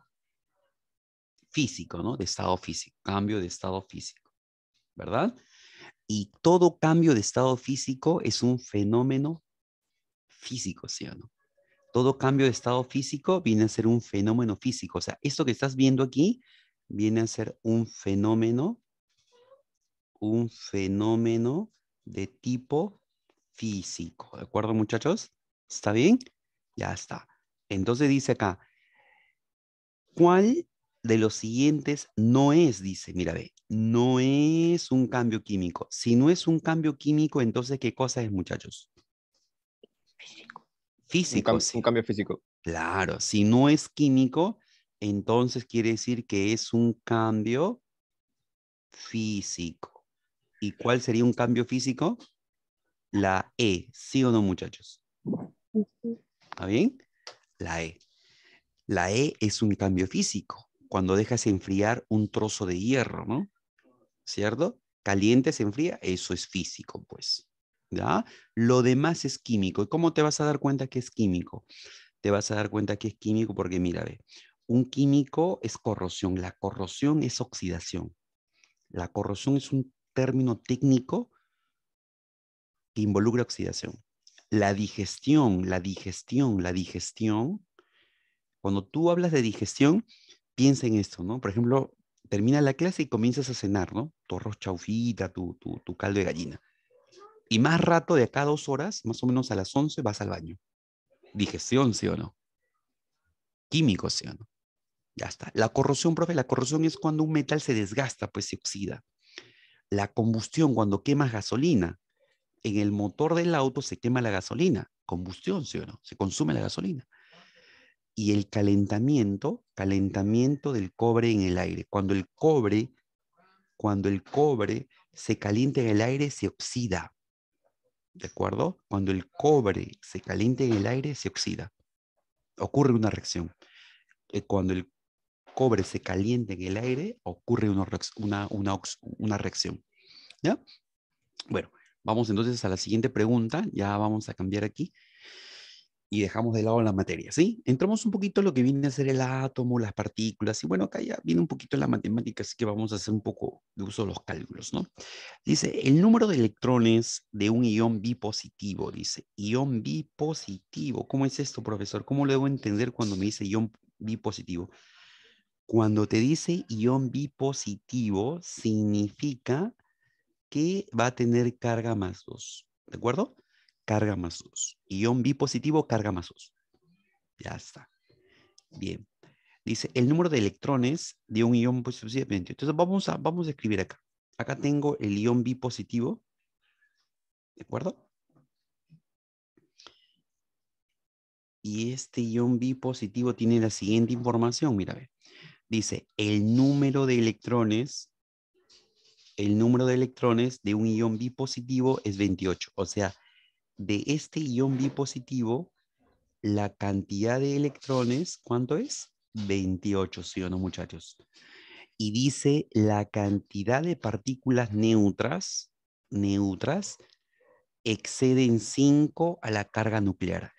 [SPEAKER 1] físico, ¿no? De estado físico, cambio de estado físico, ¿verdad? Y todo cambio de estado físico es un fenómeno físico, ¿sí o no? todo cambio de estado físico viene a ser un fenómeno físico. O sea, esto que estás viendo aquí viene a ser un fenómeno, un fenómeno de tipo físico. ¿De acuerdo, muchachos? ¿Está bien? Ya está. Entonces dice acá, ¿cuál de los siguientes no es? Dice, mira, ve, no es un cambio químico. Si no es un cambio químico, entonces, ¿qué cosa es, muchachos? Físico un cambio físico. Claro, si no es químico, entonces quiere decir que es un cambio físico. ¿Y cuál sería un cambio físico? La E, ¿sí o no, muchachos? ¿Está bien? La E. La E es un cambio físico, cuando dejas enfriar un trozo de hierro, ¿no? ¿Cierto? Caliente se enfría, eso es físico, pues. Lo demás es químico. ¿Y cómo te vas a dar cuenta que es químico? Te vas a dar cuenta que es químico porque, mira, ve, un químico es corrosión, la corrosión es oxidación. La corrosión es un término técnico que involucra oxidación. La digestión, la digestión, la digestión. Cuando tú hablas de digestión, piensa en esto, ¿no? Por ejemplo, termina la clase y comienzas a cenar, ¿no? Tu arroz chaufita, tu caldo de gallina y más rato de acá dos horas, más o menos a las 11, vas al baño. Digestión, ¿sí o no? Químico, ¿sí o no? Ya está. La corrosión, profe, la corrosión es cuando un metal se desgasta, pues se oxida. La combustión, cuando quemas gasolina. En el motor del auto se quema la gasolina. Combustión, ¿sí o no? Se consume la gasolina. Y el calentamiento, calentamiento del cobre en el aire. Cuando el cobre, cuando el cobre se calienta en el aire, se oxida. ¿de acuerdo? Cuando el cobre se calienta en el aire, se oxida. Ocurre una reacción. Eh, cuando el cobre se calienta en el aire, ocurre una, una reacción. ¿Ya? Bueno, vamos entonces a la siguiente pregunta. Ya vamos a cambiar aquí y dejamos de lado la materia, ¿sí? Entramos un poquito en lo que viene a ser el átomo, las partículas, y bueno, acá ya viene un poquito la matemática, así que vamos a hacer un poco de uso de los cálculos, ¿no? Dice, el número de electrones de un ion bipositivo, dice, ion bipositivo, ¿cómo es esto, profesor? ¿Cómo lo debo entender cuando me dice ion bipositivo? Cuando te dice ion bipositivo, significa que va a tener carga más 2, ¿de acuerdo? carga más 2. Ion B positivo, carga más 2. Ya está. Bien. Dice el número de electrones de un ion positivo. Entonces vamos a, vamos a escribir acá. Acá tengo el ion B positivo. ¿De acuerdo? Y este ion B positivo tiene la siguiente información. Mira, ve. Dice el número de electrones el número de electrones de un ion B positivo es 28. O sea, de este ion positivo, la cantidad de electrones, ¿cuánto es? 28, ¿sí o no, muchachos? Y dice la cantidad de partículas neutras, neutras, exceden 5 a la carga nuclear.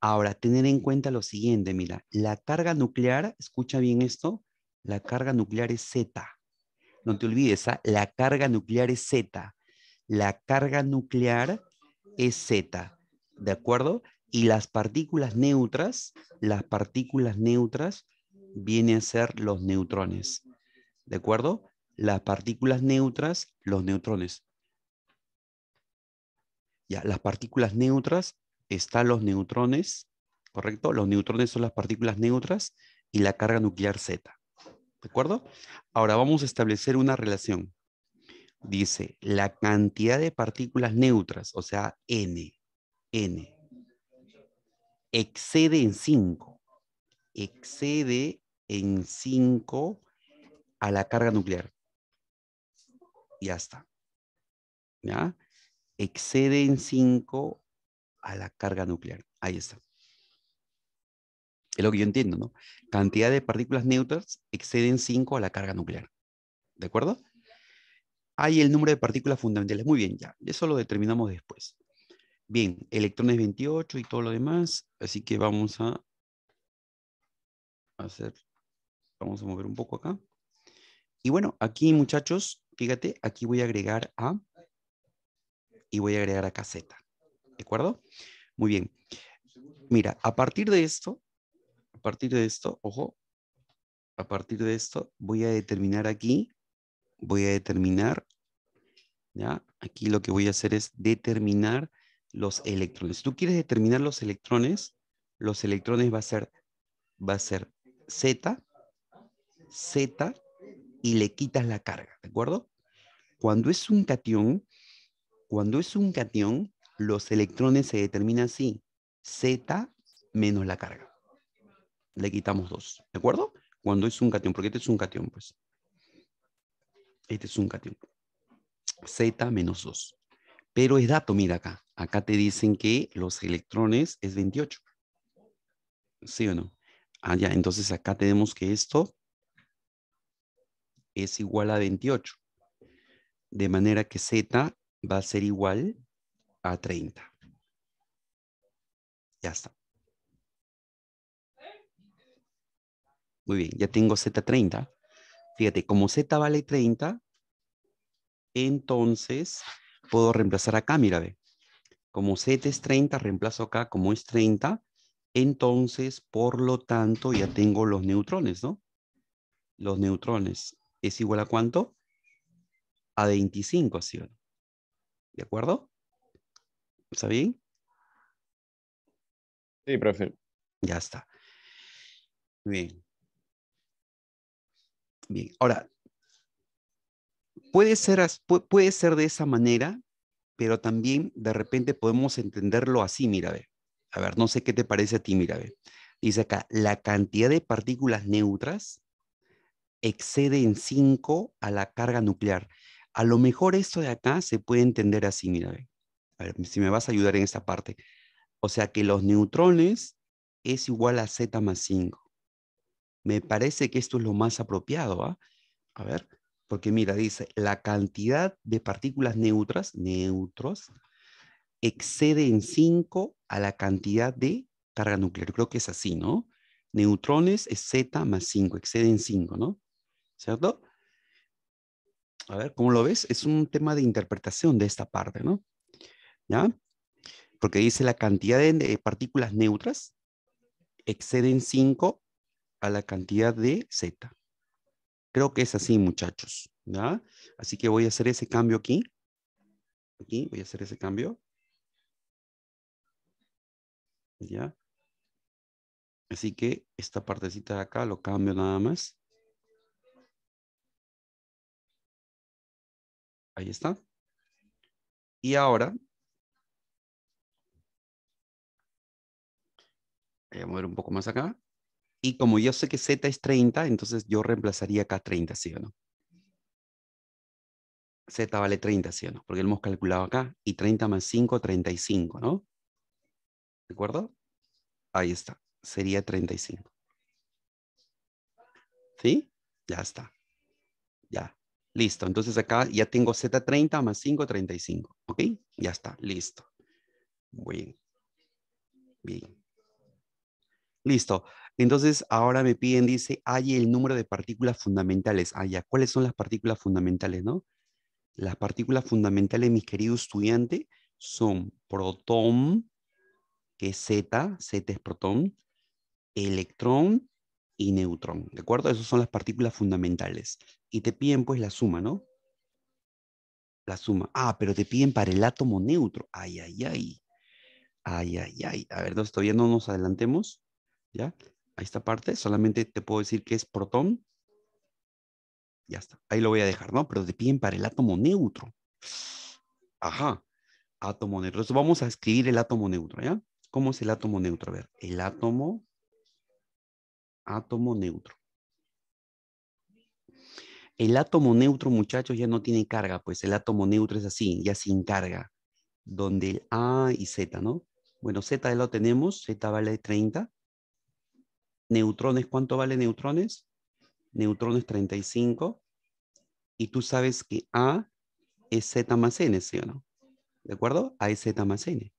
[SPEAKER 1] Ahora, tener en cuenta lo siguiente, mira, la carga nuclear, escucha bien esto, la carga nuclear es Z. No te olvides, ¿ah? la carga nuclear es Z. La carga nuclear es Z, ¿de acuerdo? Y las partículas neutras, las partículas neutras vienen a ser los neutrones, ¿de acuerdo? Las partículas neutras, los neutrones. Ya, las partículas neutras están los neutrones, ¿correcto? Los neutrones son las partículas neutras y la carga nuclear Z, ¿de acuerdo? Ahora vamos a establecer una relación dice la cantidad de partículas neutras, o sea, n, n, excede en 5, excede en 5 a la carga nuclear. Ya está. ¿Ya? Excede en 5 a la carga nuclear. Ahí está. Es lo que yo entiendo, ¿no? Cantidad de partículas neutras exceden 5 a la carga nuclear. ¿De acuerdo? Hay el número de partículas fundamentales. Muy bien, ya. Eso lo determinamos después. Bien, electrones 28 y todo lo demás. Así que vamos a hacer, vamos a mover un poco acá. Y bueno, aquí muchachos, fíjate, aquí voy a agregar A y voy a agregar acá Z. ¿De acuerdo? Muy bien. Mira, a partir de esto, a partir de esto, ojo, a partir de esto voy a determinar aquí voy a determinar, ¿ya? Aquí lo que voy a hacer es determinar los electrones. Si tú quieres determinar los electrones, los electrones va a ser, va a ser Z, Z y le quitas la carga, ¿de acuerdo? Cuando es un cation, cuando es un cation, los electrones se determinan así, Z menos la carga. Le quitamos dos, ¿de acuerdo? Cuando es un catión, porque este es un cation, pues. Este es un catión. Z menos 2. Pero es dato, mira acá. Acá te dicen que los electrones es 28. ¿Sí o no? Ah, ya. Entonces acá tenemos que esto es igual a 28. De manera que Z va a ser igual a 30. Ya está. Muy bien, ya tengo Z30. Fíjate, como z vale 30, entonces puedo reemplazar acá, mira, ve. Como z es 30, reemplazo acá, como es 30, entonces, por lo tanto, ya tengo los neutrones, ¿no? Los neutrones es igual a cuánto? A 25, así, ¿De acuerdo? ¿Está bien? Sí, profe. Ya está. Bien. Bien, ahora, puede ser, puede ser de esa manera, pero también de repente podemos entenderlo así, mira, a ver, a ver no sé qué te parece a ti, mira, a Dice acá, la cantidad de partículas neutras excede en 5 a la carga nuclear. A lo mejor esto de acá se puede entender así, mira, a ver si me vas a ayudar en esta parte. O sea que los neutrones es igual a Z más 5. Me parece que esto es lo más apropiado. ¿ah? A ver, porque mira, dice, la cantidad de partículas neutras, neutros, excede en 5 a la cantidad de carga nuclear. Creo que es así, ¿no? Neutrones es Z más 5, excede en 5, ¿no? ¿Cierto? A ver, ¿cómo lo ves? Es un tema de interpretación de esta parte, ¿no? ¿Ya? Porque dice la cantidad de, partículas neutras exceden 5 a la cantidad de Z. Creo que es así, muchachos. ¿ya?
[SPEAKER 2] Así que voy a hacer ese cambio aquí. Aquí voy a hacer ese cambio. ¿Ya? Así que esta partecita de acá lo cambio nada más.
[SPEAKER 3] Ahí está. Y ahora.
[SPEAKER 1] Voy a mover un poco más acá. Y como yo sé que Z es 30, entonces yo reemplazaría acá 30, ¿sí o no? Z vale 30, ¿sí o no? Porque lo hemos calculado acá. Y 30 más 5, 35, ¿no? ¿De acuerdo? Ahí está. Sería 35. ¿Sí? Ya está. Ya. Listo. Entonces acá ya tengo Z30 más 5, 35. ¿Ok? Ya está. Listo. Bien. Bien. Listo. Entonces, ahora me piden, dice, hay el número de partículas fundamentales. Ah, ¿cuáles son las partículas fundamentales, no? Las partículas fundamentales, mis queridos estudiantes, son protón, que es Z, Z es protón, electrón y neutrón, ¿de acuerdo? Esas son las partículas fundamentales. Y te piden, pues, la suma, ¿no? La suma. Ah, pero te piden para el átomo neutro. Ay, ay, ay. Ay, ay, ay. A ver, todavía no nos adelantemos. ¿Ya? a esta parte, solamente te puedo decir que es protón. Ya está, ahí lo voy a dejar, ¿no? Pero te piden para el átomo neutro. Ajá, átomo neutro. Entonces vamos a escribir el átomo neutro, ¿ya? ¿Cómo es el átomo neutro? A ver, el átomo, átomo neutro. El átomo neutro, muchachos, ya no tiene carga, pues el átomo neutro es así, ya sin carga, donde el A y Z, ¿no? Bueno, Z lo tenemos, Z vale 30, Neutrones, ¿cuánto vale neutrones? Neutrones 35. Y tú sabes que A es Z más N, ¿sí o no? ¿De acuerdo? A es Z más N.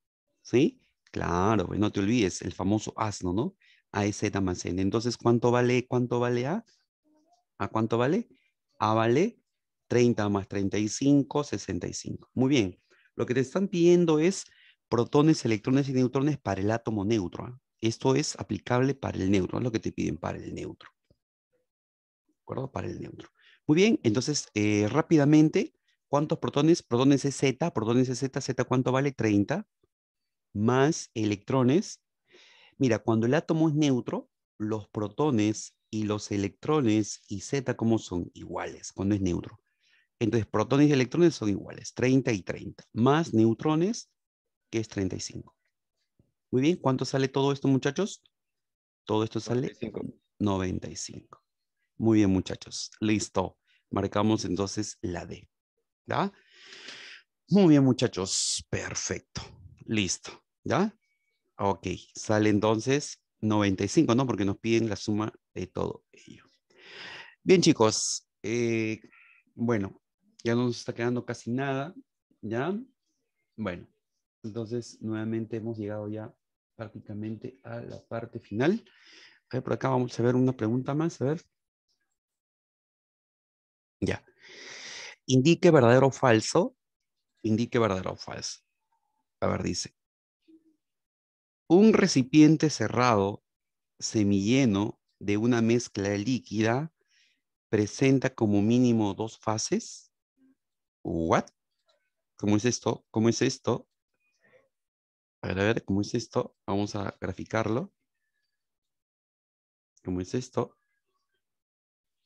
[SPEAKER 1] ¿Sí? Claro, pues no te olvides, el famoso asno, ¿no? A es Z más N. Entonces, ¿cuánto vale, cuánto vale A? ¿A cuánto vale? A vale 30 más 35, 65. Muy bien. Lo que te están pidiendo es protones, electrones y neutrones para el átomo neutro. ¿ah? Esto es aplicable para el neutro, es lo que te piden para el neutro. ¿De acuerdo? Para el neutro. Muy bien, entonces eh, rápidamente, ¿cuántos protones? Protones es Z, protones es Z, Z cuánto vale? 30, más electrones. Mira, cuando el átomo es neutro, los protones y los electrones y Z como son iguales cuando es neutro. Entonces, protones y electrones son iguales, 30 y 30, más neutrones, que es 35. Muy bien, ¿cuánto sale todo esto, muchachos? Todo esto sale 95. Muy bien, muchachos. Listo. Marcamos entonces la D. ¿Ya? Muy bien, muchachos. Perfecto. Listo. ¿Ya? Ok. Sale entonces 95, ¿no? Porque nos piden la suma de todo ello. Bien, chicos. Eh, bueno, ya no nos está quedando casi nada. ¿Ya? Bueno, entonces nuevamente hemos llegado ya prácticamente a la parte final. A ver, por acá vamos a ver una pregunta más, a ver. Ya. Indique verdadero o falso. Indique verdadero o falso. A ver, dice. Un recipiente cerrado, semilleno de una mezcla líquida, presenta como mínimo dos fases. ¿What? ¿Cómo es esto? ¿Cómo es esto? A ver, a ver, ¿cómo es esto? Vamos a graficarlo. ¿Cómo es esto?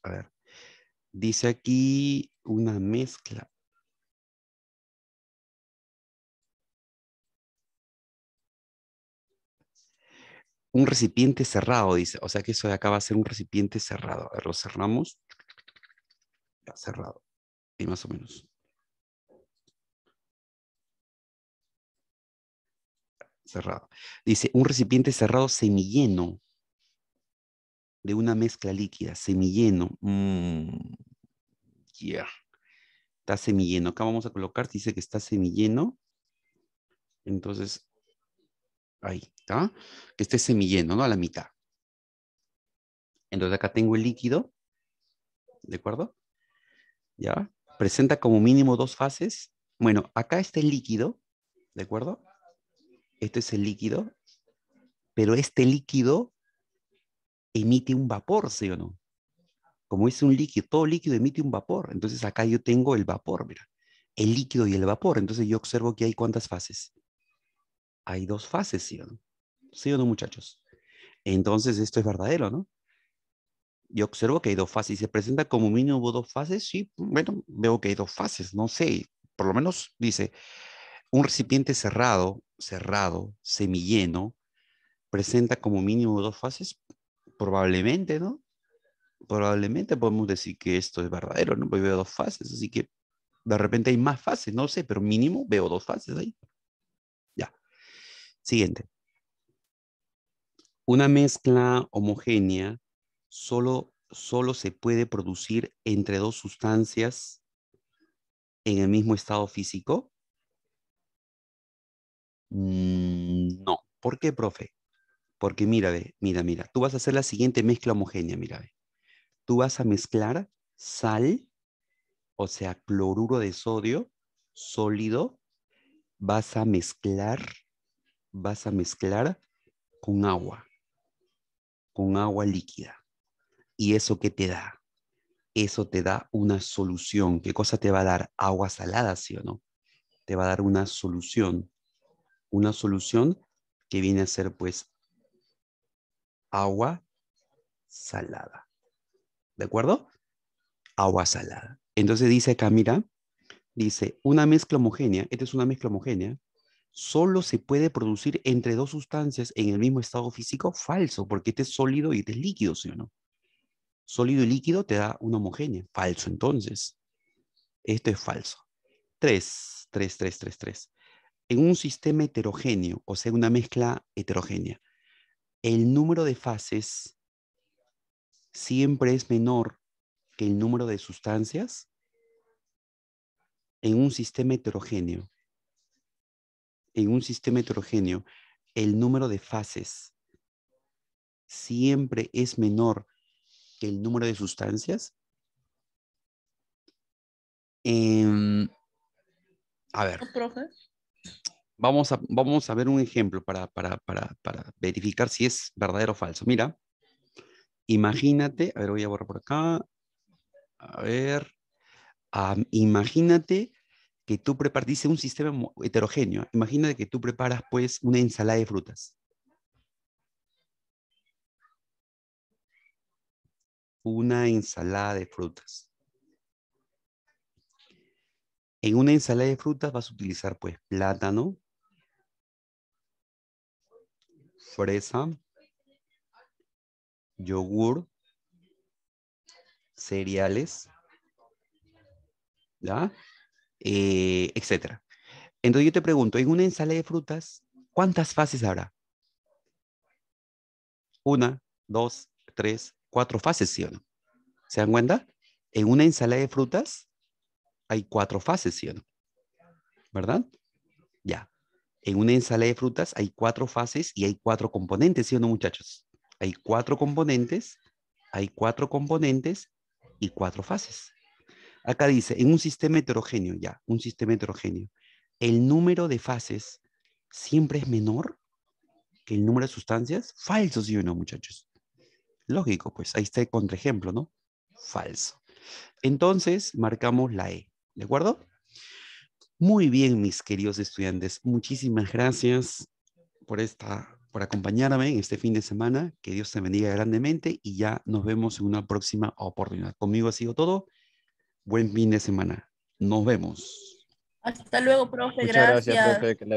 [SPEAKER 1] A ver. Dice aquí una
[SPEAKER 3] mezcla.
[SPEAKER 1] Un recipiente cerrado, dice. O sea que eso de acá va a
[SPEAKER 2] ser un recipiente cerrado. A ver, lo cerramos. Ya, cerrado. Y más o menos.
[SPEAKER 1] cerrado. Dice, un recipiente cerrado semilleno de una mezcla líquida, semilleno. Mm, ya. Está semilleno. Acá vamos a colocar, dice que está semilleno. Entonces, ahí está. Que esté semilleno, ¿no? A la mitad. Entonces acá tengo el líquido. ¿De acuerdo? ¿Ya? Presenta como mínimo dos fases. Bueno, acá está el líquido. ¿De acuerdo? Esto es el líquido, pero este líquido emite un vapor, ¿sí o no? Como es un líquido, todo líquido emite un vapor. Entonces acá yo tengo el vapor, mira, el líquido y el vapor. Entonces yo observo que hay cuántas fases. Hay dos fases, ¿sí o no? ¿Sí o no, muchachos? Entonces esto es verdadero, ¿no? yo observo que hay dos fases. ¿Se presenta como mínimo dos fases? Sí, bueno, veo que hay dos fases, no sé. Por lo menos dice, un recipiente cerrado cerrado, semilleno, presenta como mínimo dos fases, probablemente, ¿no? Probablemente podemos decir que esto es verdadero, ¿no? Porque veo dos fases, así que de repente hay más fases, no sé, pero mínimo veo dos fases ahí. Ya. Siguiente. Una mezcla homogénea solo, solo se puede producir entre dos sustancias en el mismo estado físico. Mm, no. ¿Por qué, profe? Porque mira, mira, mira, tú vas a hacer la siguiente mezcla homogénea, mira, Tú vas a mezclar sal, o sea, cloruro de sodio sólido, vas a mezclar, vas a mezclar con agua, con agua líquida. ¿Y eso qué te da? Eso te da una solución. ¿Qué cosa te va a dar? Agua salada, ¿sí o no? Te va a dar una solución una solución que viene a ser pues agua salada. ¿De acuerdo? Agua salada. Entonces dice acá, mira, dice, una mezcla homogénea, esta es una mezcla homogénea, solo se puede producir entre dos sustancias en el mismo estado físico, falso, porque este es sólido y este es líquido, ¿sí o no? Sólido y líquido te da una homogénea, falso entonces. Esto es falso. Tres, tres, tres, tres, tres en un sistema heterogéneo, o sea, una mezcla heterogénea, el número de fases siempre es menor que el número de sustancias en un sistema heterogéneo. En un sistema heterogéneo, el número de fases siempre es menor que el número de sustancias. Em, a ver. Vamos a, ver un ejemplo para, verificar si es verdadero o falso. Mira, imagínate, a ver, voy a borrar por acá. A ver, imagínate que tú preparas, dice un sistema heterogéneo. Imagínate que tú preparas, pues,
[SPEAKER 2] una ensalada de frutas. Una ensalada de frutas.
[SPEAKER 1] En una ensalada de frutas vas a utilizar, pues, plátano, fresa, yogur, cereales, ¿ya? Eh, etcétera. Entonces yo te pregunto, en una ensalada de frutas, ¿cuántas fases habrá? Una, dos, tres, cuatro fases, ¿sí o no? ¿Se dan cuenta? En una ensalada de frutas hay cuatro fases, ¿sí o no? ¿Verdad? Ya en una ensalada de frutas hay cuatro fases y hay cuatro componentes, ¿sí o no, muchachos? Hay cuatro componentes, hay cuatro componentes y cuatro fases. Acá dice, en un sistema heterogéneo, ya, un sistema heterogéneo, el número de fases siempre es menor que el número de sustancias. Falso, ¿sí o no, muchachos? Lógico, pues ahí está el contraejemplo, ¿no? Falso. Entonces, marcamos la E, ¿de acuerdo? Muy bien, mis queridos estudiantes, muchísimas gracias por esta por acompañarme en este fin de semana. Que Dios te bendiga grandemente y ya nos vemos en una próxima oportunidad. Conmigo ha sido todo. Buen fin de semana. Nos vemos.
[SPEAKER 3] Hasta luego, profe. gracias. gracias
[SPEAKER 1] profe.